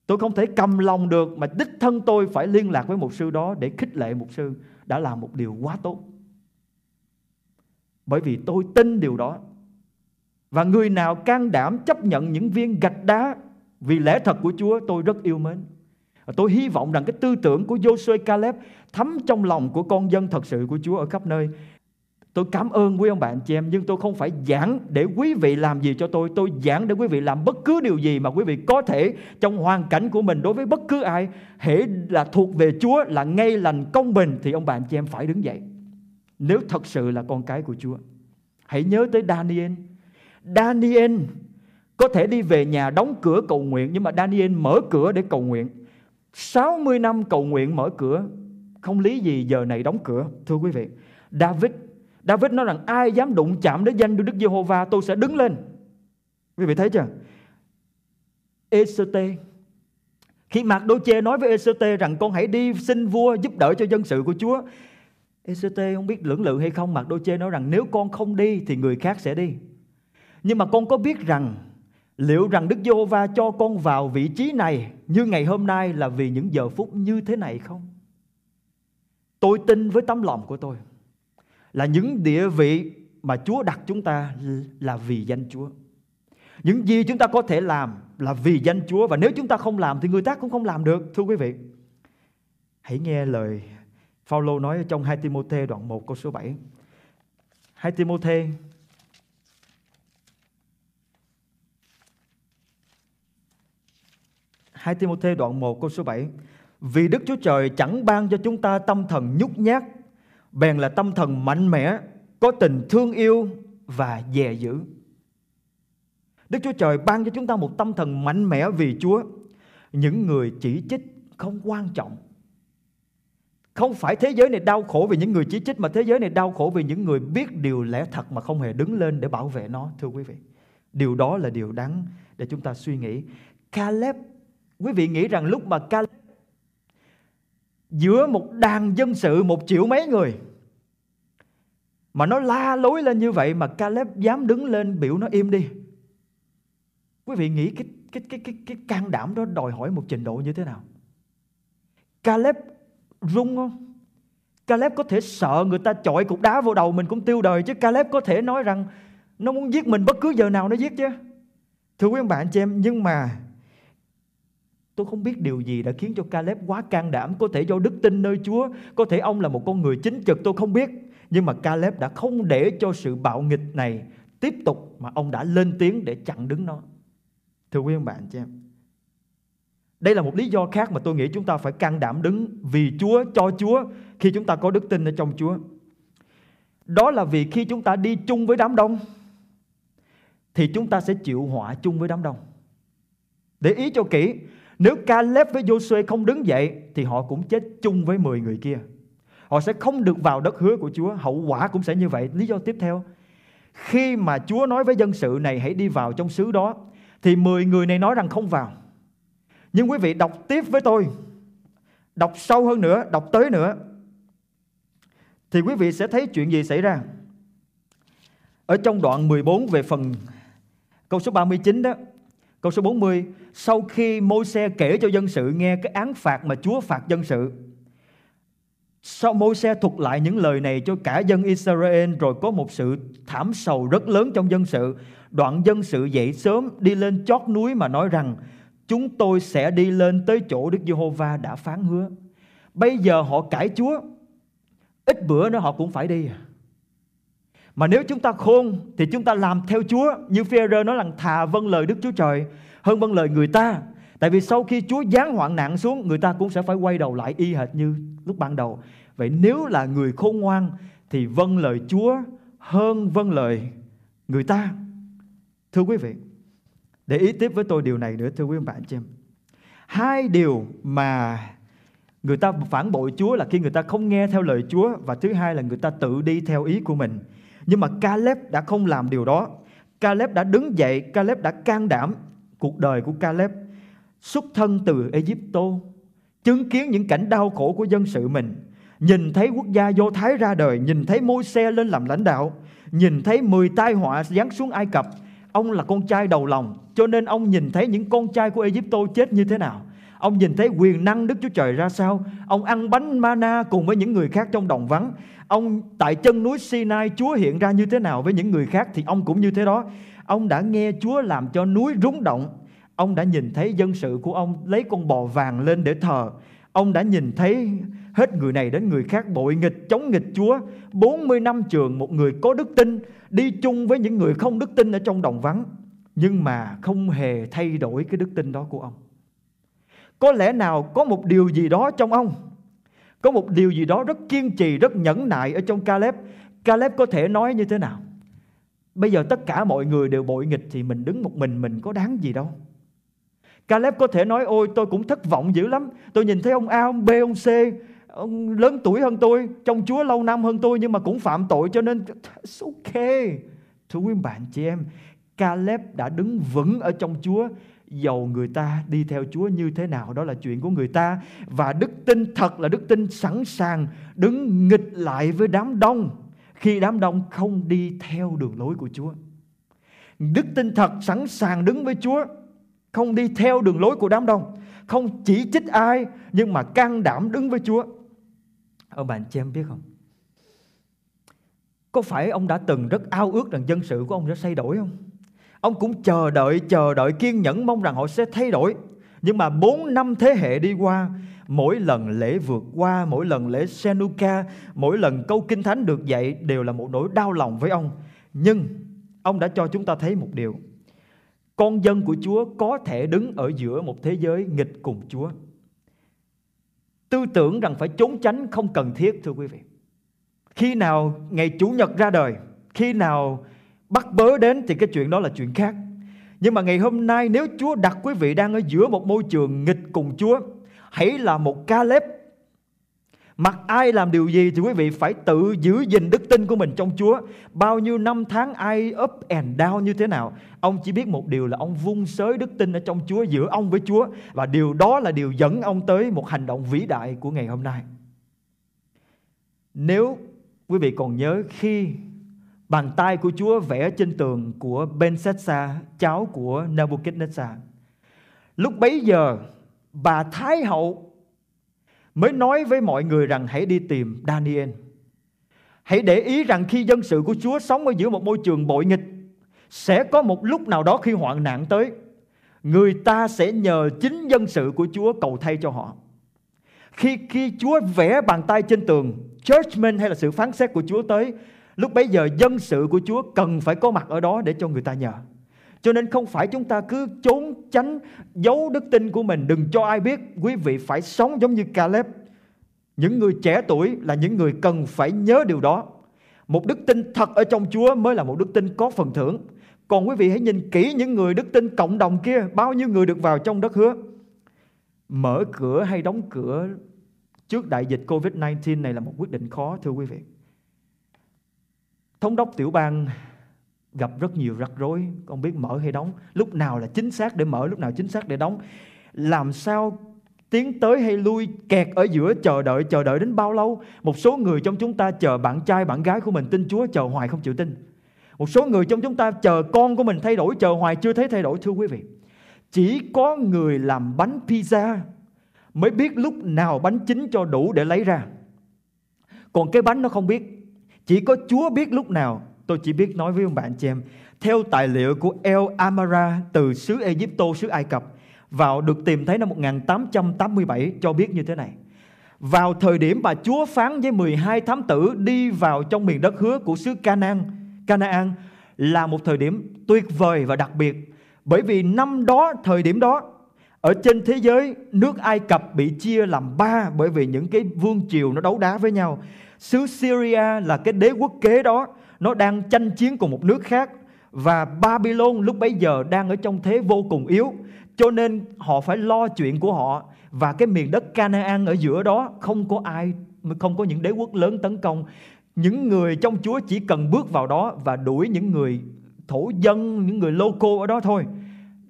Tôi không thể cầm lòng được mà đích thân tôi phải liên lạc với mục sư đó để khích lệ mục sư đã làm một điều quá tốt. Bởi vì tôi tin điều đó. Và người nào can đảm chấp nhận những viên gạch đá vì lẽ thật của Chúa tôi rất yêu mến. Và tôi hy vọng rằng cái tư tưởng của Joshua Caleb thấm trong lòng của con dân thật sự của Chúa ở khắp nơi Tôi cảm ơn quý ông bạn chị em Nhưng tôi không phải giảng để quý vị làm gì cho tôi Tôi giảng để quý vị làm bất cứ điều gì Mà quý vị có thể trong hoàn cảnh của mình Đối với bất cứ ai Hễ là thuộc về Chúa là ngay lành công bình Thì ông bạn chị em phải đứng dậy Nếu thật sự là con cái của Chúa Hãy nhớ tới Daniel Daniel có thể đi về nhà đóng cửa cầu nguyện Nhưng mà Daniel mở cửa để cầu nguyện 60 năm cầu nguyện mở cửa Không lý gì giờ này đóng cửa Thưa quý vị David David nói rằng ai dám đụng chạm đến danh Đức Giê-hô-va tôi sẽ đứng lên. Quý vị thấy chưa? ECT khi Mạc Đô Chê nói với ECT rằng con hãy đi xin vua giúp đỡ cho dân sự của Chúa. ECT không biết lưỡng lự hay không, Mạc Đô Chê nói rằng nếu con không đi thì người khác sẽ đi. Nhưng mà con có biết rằng liệu rằng Đức Giê-hô-va cho con vào vị trí này như ngày hôm nay là vì những giờ phút như thế này không? Tôi tin với tấm lòng của tôi là những địa vị mà Chúa đặt chúng ta là vì danh Chúa. Những gì chúng ta có thể làm là vì danh Chúa và nếu chúng ta không làm thì người ta cũng không làm được thưa quý vị. Hãy nghe lời Phaolô nói trong 2 Timôthê đoạn 1 câu số 7. 2 Timôthê hai Timôthê đoạn 1 câu số 7 Vì Đức Chúa Trời chẳng ban cho chúng ta tâm thần nhút nhát bèn là tâm thần mạnh mẽ, có tình thương yêu và dè dữ. Đức Chúa Trời ban cho chúng ta một tâm thần mạnh mẽ vì Chúa. Những người chỉ trích không quan trọng. Không phải thế giới này đau khổ vì những người chỉ trích mà thế giới này đau khổ vì những người biết điều lẽ thật mà không hề đứng lên để bảo vệ nó, thưa quý vị. Điều đó là điều đáng để chúng ta suy nghĩ. Caleb, quý vị nghĩ rằng lúc mà Caleb giữa một đàn dân sự một triệu mấy người mà nó la lối lên như vậy mà Caleb dám đứng lên biểu nó im đi quý vị nghĩ cái cái cái cái cái can đảm đó đòi hỏi một trình độ như thế nào Caleb run không Caleb có thể sợ người ta chọi cục đá vô đầu mình cũng tiêu đời chứ Caleb có thể nói rằng nó muốn giết mình bất cứ giờ nào nó giết chứ thưa quý ông bạn chị em nhưng mà Tôi không biết điều gì đã khiến cho Caleb quá can đảm, có thể do đức tin nơi Chúa, có thể ông là một con người chính trực tôi không biết. Nhưng mà Caleb đã không để cho sự bạo nghịch này tiếp tục mà ông đã lên tiếng để chặn đứng nó. Thưa quý ông bạn chị em, đây là một lý do khác mà tôi nghĩ chúng ta phải can đảm đứng vì Chúa, cho Chúa khi chúng ta có đức tin ở trong Chúa. Đó là vì khi chúng ta đi chung với đám đông thì chúng ta sẽ chịu họa chung với đám đông. Để ý cho kỹ, nếu Caleb với Joshua không đứng dậy thì họ cũng chết chung với 10 người kia. Họ sẽ không được vào đất hứa của Chúa, hậu quả cũng sẽ như vậy. Lý do tiếp theo, khi mà Chúa nói với dân sự này hãy đi vào trong xứ đó thì 10 người này nói rằng không vào. Nhưng quý vị đọc tiếp với tôi, đọc sâu hơn nữa, đọc tới nữa thì quý vị sẽ thấy chuyện gì xảy ra. Ở trong đoạn 14 về phần câu số 39 đó Câu số 40, sau khi môi xe kể cho dân sự nghe cái án phạt mà Chúa phạt dân sự, sau môi xe thuật lại những lời này cho cả dân Israel rồi có một sự thảm sầu rất lớn trong dân sự. Đoạn dân sự dậy sớm đi lên chót núi mà nói rằng chúng tôi sẽ đi lên tới chỗ Đức Giê-hô-va đã phán hứa. Bây giờ họ cãi Chúa, ít bữa nữa họ cũng phải đi à. Mà nếu chúng ta khôn thì chúng ta làm theo Chúa Như Phêrô nói là thà vâng lời Đức Chúa Trời hơn vâng lời người ta Tại vì sau khi Chúa giáng hoạn nạn xuống Người ta cũng sẽ phải quay đầu lại y hệt như lúc ban đầu Vậy nếu là người khôn ngoan Thì vâng lời Chúa hơn vâng lời người ta Thưa quý vị Để ý tiếp với tôi điều này nữa thưa quý ông bà chị em Hai điều mà người ta phản bội Chúa là khi người ta không nghe theo lời Chúa Và thứ hai là người ta tự đi theo ý của mình nhưng mà Caleb đã không làm điều đó. Caleb đã đứng dậy, Caleb đã can đảm cuộc đời của Caleb xuất thân từ Egypto, chứng kiến những cảnh đau khổ của dân sự mình, nhìn thấy quốc gia Do Thái ra đời, nhìn thấy môi xe lên làm lãnh đạo, nhìn thấy 10 tai họa giáng xuống Ai Cập. Ông là con trai đầu lòng, cho nên ông nhìn thấy những con trai của Egypto chết như thế nào. Ông nhìn thấy quyền năng Đức Chúa Trời ra sao Ông ăn bánh mana cùng với những người khác trong đồng vắng Ông tại chân núi Sinai Chúa hiện ra như thế nào với những người khác thì ông cũng như thế đó. Ông đã nghe Chúa làm cho núi rúng động. Ông đã nhìn thấy dân sự của ông lấy con bò vàng lên để thờ. Ông đã nhìn thấy hết người này đến người khác bội nghịch, chống nghịch Chúa. 40 năm trường một người có đức tin đi chung với những người không đức tin ở trong đồng vắng. Nhưng mà không hề thay đổi cái đức tin đó của ông. Có lẽ nào có một điều gì đó trong ông có một điều gì đó rất kiên trì, rất nhẫn nại ở trong Caleb. Caleb có thể nói như thế nào? Bây giờ tất cả mọi người đều bội nghịch thì mình đứng một mình mình có đáng gì đâu. Caleb có thể nói ôi tôi cũng thất vọng dữ lắm. Tôi nhìn thấy ông A, ông B, ông C ông lớn tuổi hơn tôi, trong Chúa lâu năm hơn tôi nhưng mà cũng phạm tội cho nên it's ok. Thưa quý bạn chị em, Caleb đã đứng vững ở trong Chúa dầu người ta đi theo Chúa như thế nào đó là chuyện của người ta và đức tin thật là đức tin sẵn sàng đứng nghịch lại với đám đông khi đám đông không đi theo đường lối của Chúa. Đức tin thật sẵn sàng đứng với Chúa không đi theo đường lối của đám đông, không chỉ trích ai nhưng mà can đảm đứng với Chúa. Ông bạn chị em biết không? Có phải ông đã từng rất ao ước rằng dân sự của ông sẽ thay đổi không? Ông cũng chờ đợi, chờ đợi kiên nhẫn mong rằng họ sẽ thay đổi. Nhưng mà bốn năm thế hệ đi qua, mỗi lần lễ vượt qua, mỗi lần lễ Senuka, mỗi lần câu kinh thánh được dạy đều là một nỗi đau lòng với ông. Nhưng ông đã cho chúng ta thấy một điều. Con dân của Chúa có thể đứng ở giữa một thế giới nghịch cùng Chúa. Tư tưởng rằng phải trốn tránh không cần thiết thưa quý vị. Khi nào ngày Chủ nhật ra đời, khi nào bắt bớ đến thì cái chuyện đó là chuyện khác. Nhưng mà ngày hôm nay nếu Chúa đặt quý vị đang ở giữa một môi trường nghịch cùng Chúa, hãy là một ca lép. Mặc ai làm điều gì thì quý vị phải tự giữ gìn đức tin của mình trong Chúa. Bao nhiêu năm tháng ai up and down như thế nào, ông chỉ biết một điều là ông vung sới đức tin ở trong Chúa giữa ông với Chúa và điều đó là điều dẫn ông tới một hành động vĩ đại của ngày hôm nay. Nếu quý vị còn nhớ khi Bàn tay của Chúa vẽ trên tường của Ben Bensatsa, cháu của Nebuchadnezzar. Lúc bấy giờ, bà Thái hậu mới nói với mọi người rằng hãy đi tìm Daniel. Hãy để ý rằng khi dân sự của Chúa sống ở giữa một môi trường bội nghịch, sẽ có một lúc nào đó khi hoạn nạn tới, người ta sẽ nhờ chính dân sự của Chúa cầu thay cho họ. Khi khi Chúa vẽ bàn tay trên tường, judgment hay là sự phán xét của Chúa tới, lúc bấy giờ dân sự của Chúa cần phải có mặt ở đó để cho người ta nhờ. Cho nên không phải chúng ta cứ trốn tránh giấu đức tin của mình, đừng cho ai biết. Quý vị phải sống giống như Caleb. Những người trẻ tuổi là những người cần phải nhớ điều đó. Một đức tin thật ở trong Chúa mới là một đức tin có phần thưởng. Còn quý vị hãy nhìn kỹ những người đức tin cộng đồng kia, bao nhiêu người được vào trong đất hứa. Mở cửa hay đóng cửa trước đại dịch Covid-19 này là một quyết định khó thưa quý vị thống đốc tiểu bang gặp rất nhiều rắc rối không biết mở hay đóng lúc nào là chính xác để mở lúc nào chính xác để đóng làm sao tiến tới hay lui kẹt ở giữa chờ đợi chờ đợi đến bao lâu một số người trong chúng ta chờ bạn trai bạn gái của mình tin chúa chờ hoài không chịu tin một số người trong chúng ta chờ con của mình thay đổi chờ hoài chưa thấy thay đổi thưa quý vị chỉ có người làm bánh pizza mới biết lúc nào bánh chín cho đủ để lấy ra còn cái bánh nó không biết chỉ có Chúa biết lúc nào Tôi chỉ biết nói với ông bạn chị em Theo tài liệu của El Amara Từ xứ Egypto, xứ Ai Cập Vào được tìm thấy năm 1887 Cho biết như thế này Vào thời điểm mà Chúa phán với 12 thám tử Đi vào trong miền đất hứa của xứ Canaan Canaan là một thời điểm tuyệt vời và đặc biệt Bởi vì năm đó, thời điểm đó ở trên thế giới, nước Ai Cập bị chia làm ba bởi vì những cái vương triều nó đấu đá với nhau. Xứ Syria là cái đế quốc kế đó, nó đang tranh chiến cùng một nước khác và Babylon lúc bấy giờ đang ở trong thế vô cùng yếu, cho nên họ phải lo chuyện của họ và cái miền đất Canaan ở giữa đó không có ai không có những đế quốc lớn tấn công. Những người trong Chúa chỉ cần bước vào đó và đuổi những người thổ dân, những người local ở đó thôi.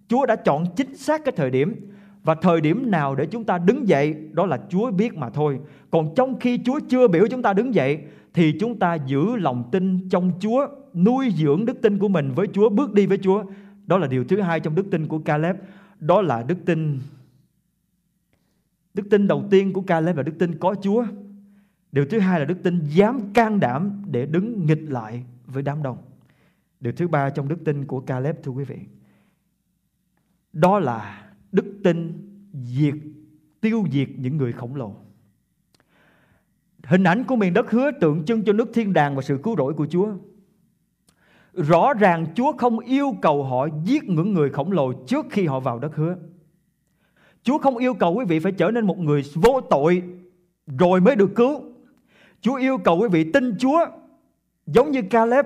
Chúa đã chọn chính xác cái thời điểm và thời điểm nào để chúng ta đứng dậy đó là Chúa biết mà thôi. Còn trong khi Chúa chưa biểu chúng ta đứng dậy thì chúng ta giữ lòng tin trong Chúa, nuôi dưỡng đức tin của mình với Chúa, bước đi với Chúa. Đó là điều thứ hai trong đức tin của Caleb, đó là đức tin Đức tin đầu tiên của Caleb là đức tin có Chúa. Điều thứ hai là đức tin dám can đảm để đứng nghịch lại với đám đông. Điều thứ ba trong đức tin của Caleb thưa quý vị. Đó là đức tin diệt tiêu diệt những người khổng lồ. Hình ảnh của miền đất hứa tượng trưng cho nước thiên đàng và sự cứu rỗi của Chúa. Rõ ràng Chúa không yêu cầu họ giết những người khổng lồ trước khi họ vào đất hứa. Chúa không yêu cầu quý vị phải trở nên một người vô tội rồi mới được cứu. Chúa yêu cầu quý vị tin Chúa giống như Caleb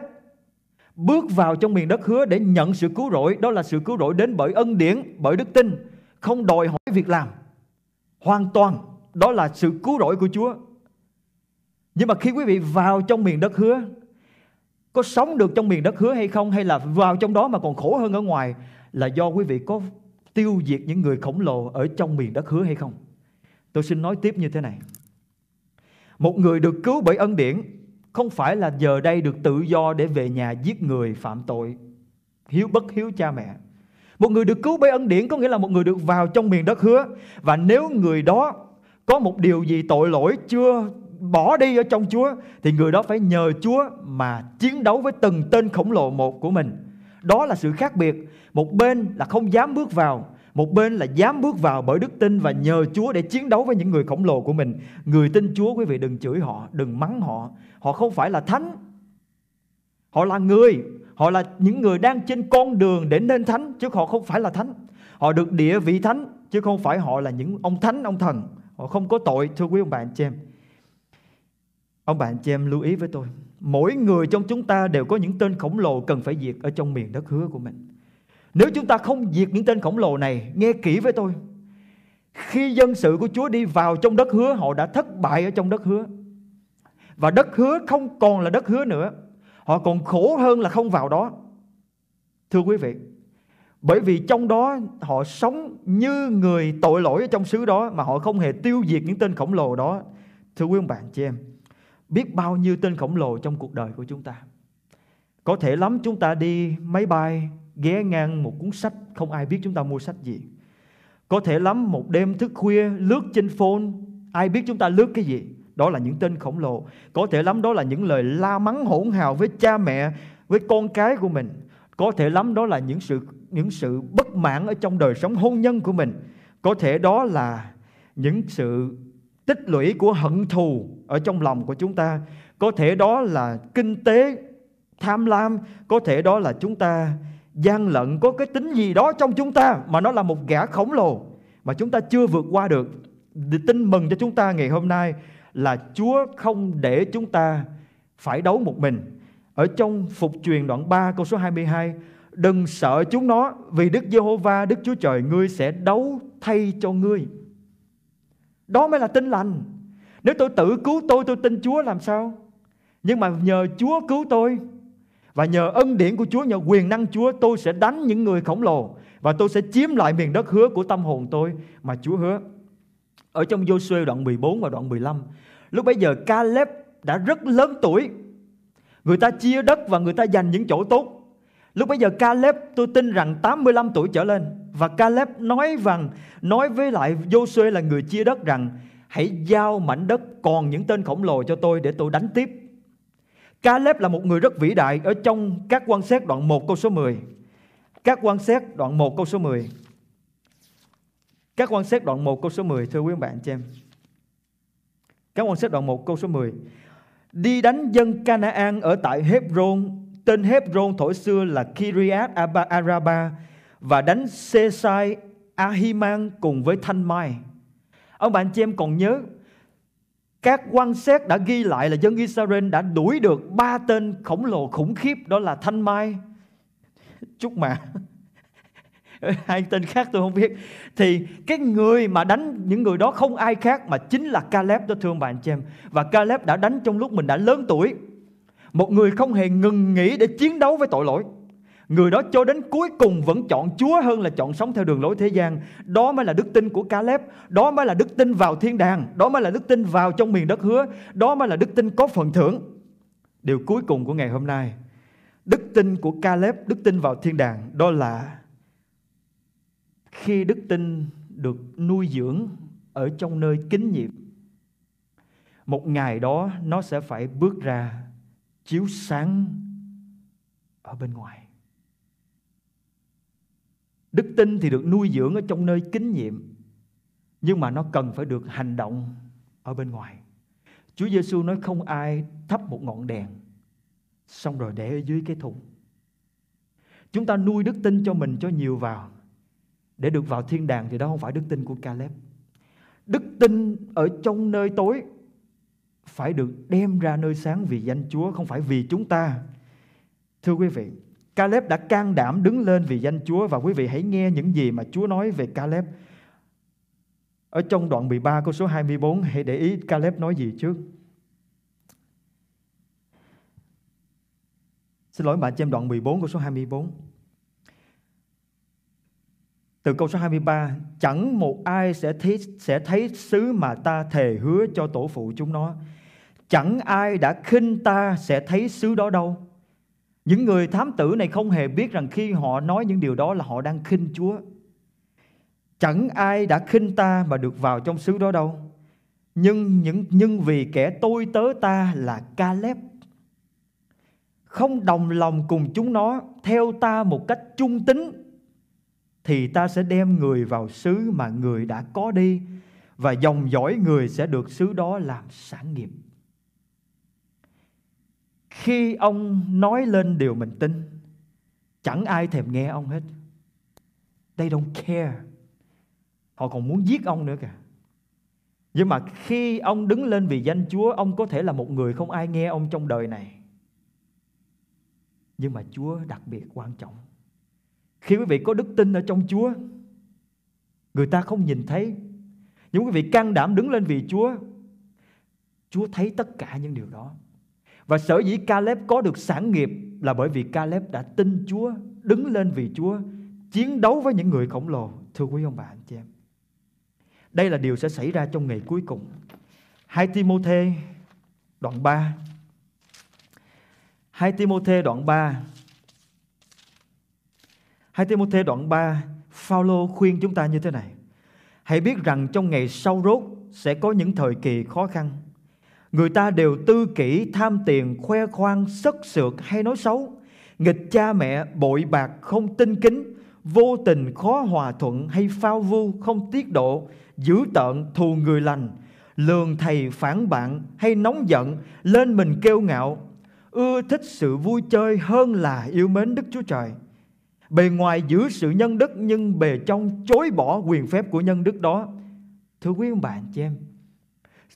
bước vào trong miền đất hứa để nhận sự cứu rỗi. Đó là sự cứu rỗi đến bởi ân điển, bởi đức tin, không đòi hỏi việc làm. Hoàn toàn đó là sự cứu rỗi của Chúa nhưng mà khi quý vị vào trong miền đất hứa Có sống được trong miền đất hứa hay không Hay là vào trong đó mà còn khổ hơn ở ngoài Là do quý vị có tiêu diệt những người khổng lồ Ở trong miền đất hứa hay không Tôi xin nói tiếp như thế này Một người được cứu bởi ân điển Không phải là giờ đây được tự do Để về nhà giết người phạm tội Hiếu bất hiếu cha mẹ một người được cứu bởi ân điển có nghĩa là một người được vào trong miền đất hứa. Và nếu người đó có một điều gì tội lỗi chưa bỏ đi ở trong Chúa thì người đó phải nhờ Chúa mà chiến đấu với từng tên khổng lồ một của mình. Đó là sự khác biệt. Một bên là không dám bước vào, một bên là dám bước vào bởi đức tin và nhờ Chúa để chiến đấu với những người khổng lồ của mình. Người tin Chúa quý vị đừng chửi họ, đừng mắng họ. Họ không phải là thánh. Họ là người, họ là những người đang trên con đường để nên thánh chứ họ không phải là thánh. Họ được địa vị thánh chứ không phải họ là những ông thánh, ông thần. Họ không có tội thưa quý ông bạn anh chị em. Ông bạn chị em lưu ý với tôi Mỗi người trong chúng ta đều có những tên khổng lồ cần phải diệt ở trong miền đất hứa của mình. Nếu chúng ta không diệt những tên khổng lồ này, nghe kỹ với tôi. Khi dân sự của Chúa đi vào trong đất hứa, họ đã thất bại ở trong đất hứa. Và đất hứa không còn là đất hứa nữa. Họ còn khổ hơn là không vào đó. Thưa quý vị, bởi vì trong đó họ sống như người tội lỗi ở trong xứ đó mà họ không hề tiêu diệt những tên khổng lồ đó. Thưa quý ông bạn chị em, biết bao nhiêu tên khổng lồ trong cuộc đời của chúng ta. Có thể lắm chúng ta đi máy bay, ghé ngang một cuốn sách, không ai biết chúng ta mua sách gì. Có thể lắm một đêm thức khuya, lướt trên phone, ai biết chúng ta lướt cái gì. Đó là những tên khổng lồ. Có thể lắm đó là những lời la mắng hỗn hào với cha mẹ, với con cái của mình. Có thể lắm đó là những sự những sự bất mãn ở trong đời sống hôn nhân của mình. Có thể đó là những sự tích lũy của hận thù ở trong lòng của chúng ta có thể đó là kinh tế tham lam có thể đó là chúng ta gian lận có cái tính gì đó trong chúng ta mà nó là một gã khổng lồ mà chúng ta chưa vượt qua được tin mừng cho chúng ta ngày hôm nay là Chúa không để chúng ta phải đấu một mình ở trong phục truyền đoạn 3 câu số 22 đừng sợ chúng nó vì Đức Giê-hô-va Đức Chúa Trời ngươi sẽ đấu thay cho ngươi đó mới là tin lành. Nếu tôi tự cứu tôi, tôi tin Chúa làm sao? Nhưng mà nhờ Chúa cứu tôi và nhờ ân điển của Chúa, nhờ quyền năng Chúa, tôi sẽ đánh những người khổng lồ và tôi sẽ chiếm lại miền đất hứa của tâm hồn tôi mà Chúa hứa. Ở trong Joshua đoạn 14 và đoạn 15, lúc bấy giờ Caleb đã rất lớn tuổi. Người ta chia đất và người ta dành những chỗ tốt. Lúc bấy giờ Caleb tôi tin rằng 85 tuổi trở lên và Caleb nói rằng nói với lại Joshua là người chia đất rằng hãy giao mảnh đất còn những tên khổng lồ cho tôi để tôi đánh tiếp. Caleb là một người rất vĩ đại ở trong các quan xét đoạn 1 câu số 10. Các quan xét đoạn 1 câu số 10. Các quan xét đoạn 1 câu số 10 thưa quý bạn cho em. Các quan xét đoạn 1 câu số 10. Đi đánh dân Canaan ở tại Hebron, tên Hebron thổi xưa là Kiriath Araba và đánh xê sai Ahiman cùng với Thanh Mai. Ông bạn chị em còn nhớ các quan xét đã ghi lại là dân Israel đã đuổi được ba tên khổng lồ khủng khiếp đó là Thanh Mai, Trúc mã <laughs> hai tên khác tôi không biết thì cái người mà đánh những người đó không ai khác mà chính là Caleb đó thương bạn chị em và Caleb đã đánh trong lúc mình đã lớn tuổi một người không hề ngừng nghỉ để chiến đấu với tội lỗi Người đó cho đến cuối cùng vẫn chọn Chúa hơn là chọn sống theo đường lối thế gian. Đó mới là đức tin của Caleb, đó mới là đức tin vào thiên đàng, đó mới là đức tin vào trong miền đất hứa, đó mới là đức tin có phần thưởng. Điều cuối cùng của ngày hôm nay, đức tin của Caleb, đức tin vào thiên đàng đó là khi đức tin được nuôi dưỡng ở trong nơi kính nhiệm, một ngày đó nó sẽ phải bước ra chiếu sáng ở bên ngoài Đức tin thì được nuôi dưỡng ở trong nơi kính nhiệm nhưng mà nó cần phải được hành động ở bên ngoài. Chúa Giêsu nói không ai thắp một ngọn đèn xong rồi để ở dưới cái thùng. Chúng ta nuôi đức tin cho mình cho nhiều vào để được vào thiên đàng thì đó không phải đức tin của Caleb. Đức tin ở trong nơi tối phải được đem ra nơi sáng vì danh Chúa không phải vì chúng ta. Thưa quý vị, Caleb đã can đảm đứng lên vì danh Chúa và quý vị hãy nghe những gì mà Chúa nói về Caleb. Ở trong đoạn 13 câu số 24 hãy để ý Caleb nói gì trước. Xin lỗi bạn cho đoạn 14 câu số 24. Từ câu số 23, chẳng một ai sẽ thấy, sẽ thấy sứ mà ta thề hứa cho tổ phụ chúng nó. Chẳng ai đã khinh ta sẽ thấy sứ đó đâu những người thám tử này không hề biết rằng khi họ nói những điều đó là họ đang khinh Chúa. Chẳng ai đã khinh ta mà được vào trong xứ đó đâu. Nhưng những nhưng vì kẻ tôi tớ ta là Caleb không đồng lòng cùng chúng nó theo ta một cách trung tính thì ta sẽ đem người vào xứ mà người đã có đi và dòng dõi người sẽ được xứ đó làm sản nghiệp khi ông nói lên điều mình tin chẳng ai thèm nghe ông hết they don't care họ còn muốn giết ông nữa kìa nhưng mà khi ông đứng lên vì danh Chúa Ông có thể là một người không ai nghe ông trong đời này Nhưng mà Chúa đặc biệt quan trọng Khi quý vị có đức tin ở trong Chúa Người ta không nhìn thấy những quý vị can đảm đứng lên vì Chúa Chúa thấy tất cả những điều đó và sở dĩ Caleb có được sản nghiệp là bởi vì Caleb đã tin Chúa, đứng lên vì Chúa, chiến đấu với những người khổng lồ. Thưa quý ông bà anh chị em. Đây là điều sẽ xảy ra trong ngày cuối cùng. Hai Timothée đoạn 3 Hai Timothée đoạn 3 Hai Timothée đoạn 3 Phaolô khuyên chúng ta như thế này Hãy biết rằng trong ngày sau rốt sẽ có những thời kỳ khó khăn Người ta đều tư kỷ, tham tiền, khoe khoang, sất sượt hay nói xấu, nghịch cha mẹ, bội bạc, không tinh kính, vô tình khó hòa thuận hay phao vu, không tiết độ, dữ tợn, thù người lành, lường thầy phản bạn hay nóng giận, lên mình kêu ngạo, ưa thích sự vui chơi hơn là yêu mến Đức Chúa Trời. Bề ngoài giữ sự nhân đức nhưng bề trong chối bỏ quyền phép của nhân đức đó. Thưa quý ông bạn chị em,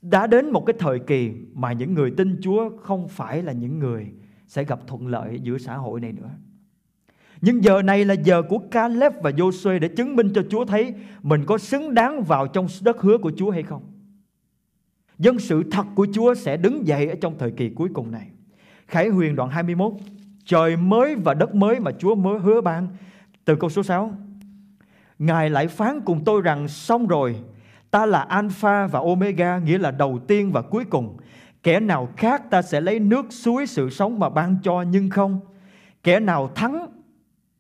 đã đến một cái thời kỳ mà những người tin Chúa không phải là những người sẽ gặp thuận lợi giữa xã hội này nữa. Nhưng giờ này là giờ của Caleb và Joshua để chứng minh cho Chúa thấy mình có xứng đáng vào trong đất hứa của Chúa hay không. Dân sự thật của Chúa sẽ đứng dậy ở trong thời kỳ cuối cùng này. Khải Huyền đoạn 21, trời mới và đất mới mà Chúa mới hứa ban từ câu số 6. Ngài lại phán cùng tôi rằng xong rồi, Ta là Alpha và Omega, nghĩa là đầu tiên và cuối cùng. Kẻ nào khác ta sẽ lấy nước suối sự sống mà ban cho nhưng không. Kẻ nào thắng,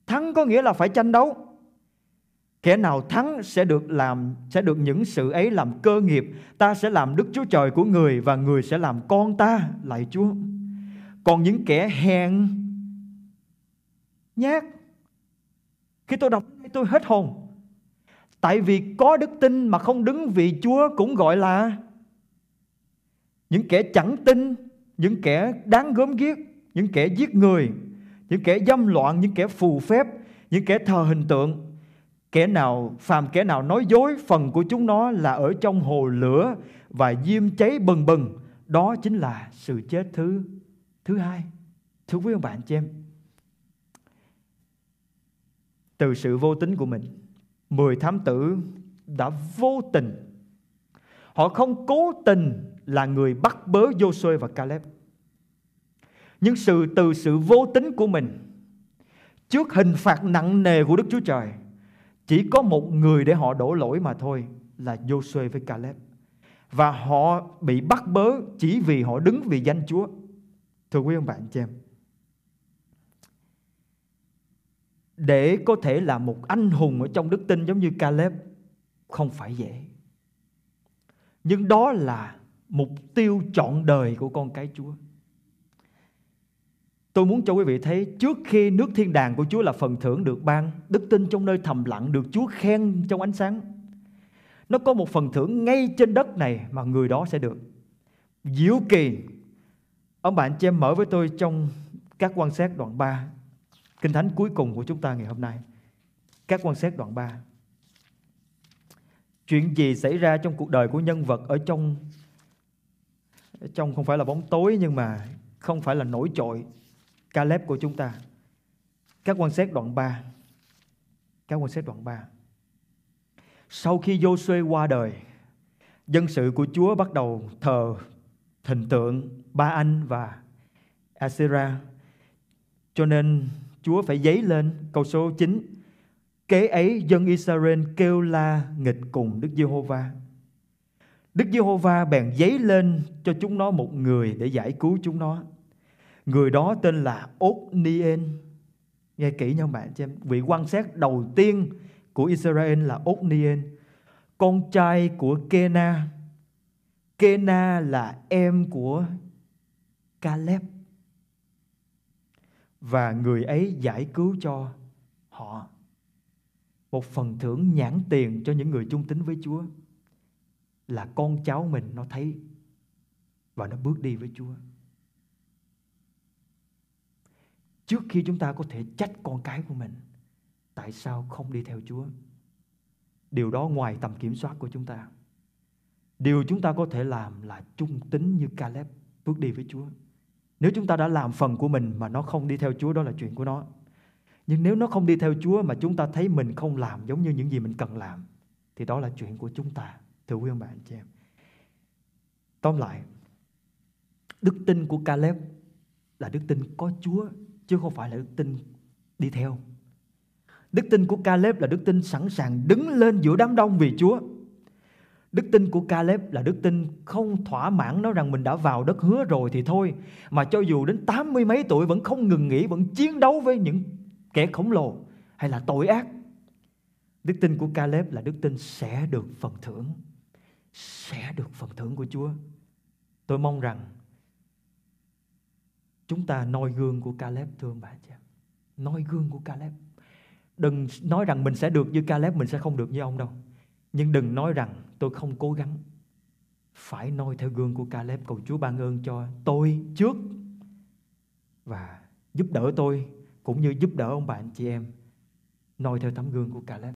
thắng có nghĩa là phải tranh đấu. Kẻ nào thắng sẽ được làm sẽ được những sự ấy làm cơ nghiệp, ta sẽ làm Đức Chúa Trời của người và người sẽ làm con ta, lại Chúa. Còn những kẻ hèn nhát khi tôi đọc tôi hết hồn Tại vì có đức tin mà không đứng vị Chúa cũng gọi là những kẻ chẳng tin, những kẻ đáng gớm ghiếc, những kẻ giết người, những kẻ dâm loạn, những kẻ phù phép, những kẻ thờ hình tượng. Kẻ nào phàm kẻ nào nói dối, phần của chúng nó là ở trong hồ lửa và diêm cháy bừng bừng, đó chính là sự chết thứ thứ hai. Thưa quý ông bạn chị em, từ sự vô tính của mình Mười thám tử đã vô tình Họ không cố tình là người bắt bớ Joshua và Caleb Nhưng sự từ sự vô tính của mình Trước hình phạt nặng nề của Đức Chúa Trời Chỉ có một người để họ đổ lỗi mà thôi Là Joshua với Caleb Và họ bị bắt bớ chỉ vì họ đứng vì danh Chúa Thưa quý ông bạn chị em để có thể là một anh hùng ở trong đức tin giống như Caleb không phải dễ. Nhưng đó là mục tiêu chọn đời của con cái Chúa. Tôi muốn cho quý vị thấy trước khi nước thiên đàng của Chúa là phần thưởng được ban, đức tin trong nơi thầm lặng được Chúa khen trong ánh sáng. Nó có một phần thưởng ngay trên đất này mà người đó sẽ được. Diệu kỳ. Ông bạn chị em mở với tôi trong các quan sát đoạn 3 Kinh Thánh cuối cùng của chúng ta ngày hôm nay. Các quan sát đoạn 3. Chuyện gì xảy ra trong cuộc đời của nhân vật ở trong ở trong không phải là bóng tối nhưng mà không phải là nổi trội Caleb của chúng ta. Các quan sát đoạn 3. Các quan sát đoạn 3. Sau khi Joshua qua đời, dân sự của Chúa bắt đầu thờ hình tượng Ba Anh và Asera. Cho nên Chúa phải dấy lên. Câu số 9. Kế ấy dân Israel kêu la nghịch cùng Đức Giê-hô-va. Đức Giê-hô-va bèn dấy lên cho chúng nó một người để giải cứu chúng nó. Người đó tên là ốt ni -en. Nghe kỹ nha bạn cho Vị quan sát đầu tiên của Israel là ốt ni -en, con trai của Kena. Kena là em của Caleb và người ấy giải cứu cho họ một phần thưởng nhãn tiền cho những người trung tín với Chúa là con cháu mình nó thấy và nó bước đi với Chúa. Trước khi chúng ta có thể trách con cái của mình tại sao không đi theo Chúa, điều đó ngoài tầm kiểm soát của chúng ta. Điều chúng ta có thể làm là trung tín như Caleb bước đi với Chúa. Nếu chúng ta đã làm phần của mình mà nó không đi theo Chúa đó là chuyện của nó. Nhưng nếu nó không đi theo Chúa mà chúng ta thấy mình không làm giống như những gì mình cần làm thì đó là chuyện của chúng ta, thưa quý ông bà anh chị em. Tóm lại, đức tin của Caleb là đức tin có Chúa chứ không phải là đức tin đi theo. Đức tin của Caleb là đức tin sẵn sàng đứng lên giữa đám đông vì Chúa. Đức tin của Caleb là đức tin không thỏa mãn nó rằng mình đã vào đất hứa rồi thì thôi. Mà cho dù đến tám mươi mấy tuổi vẫn không ngừng nghỉ, vẫn chiến đấu với những kẻ khổng lồ hay là tội ác. Đức tin của Caleb là đức tin sẽ được phần thưởng. Sẽ được phần thưởng của Chúa. Tôi mong rằng chúng ta noi gương của Caleb thưa ông bà chị Noi gương của Caleb. Đừng nói rằng mình sẽ được như Caleb, mình sẽ không được như ông đâu. Nhưng đừng nói rằng tôi không cố gắng phải noi theo gương của Caleb cầu Chúa ban ơn cho tôi trước và giúp đỡ tôi cũng như giúp đỡ ông bạn chị em noi theo tấm gương của Caleb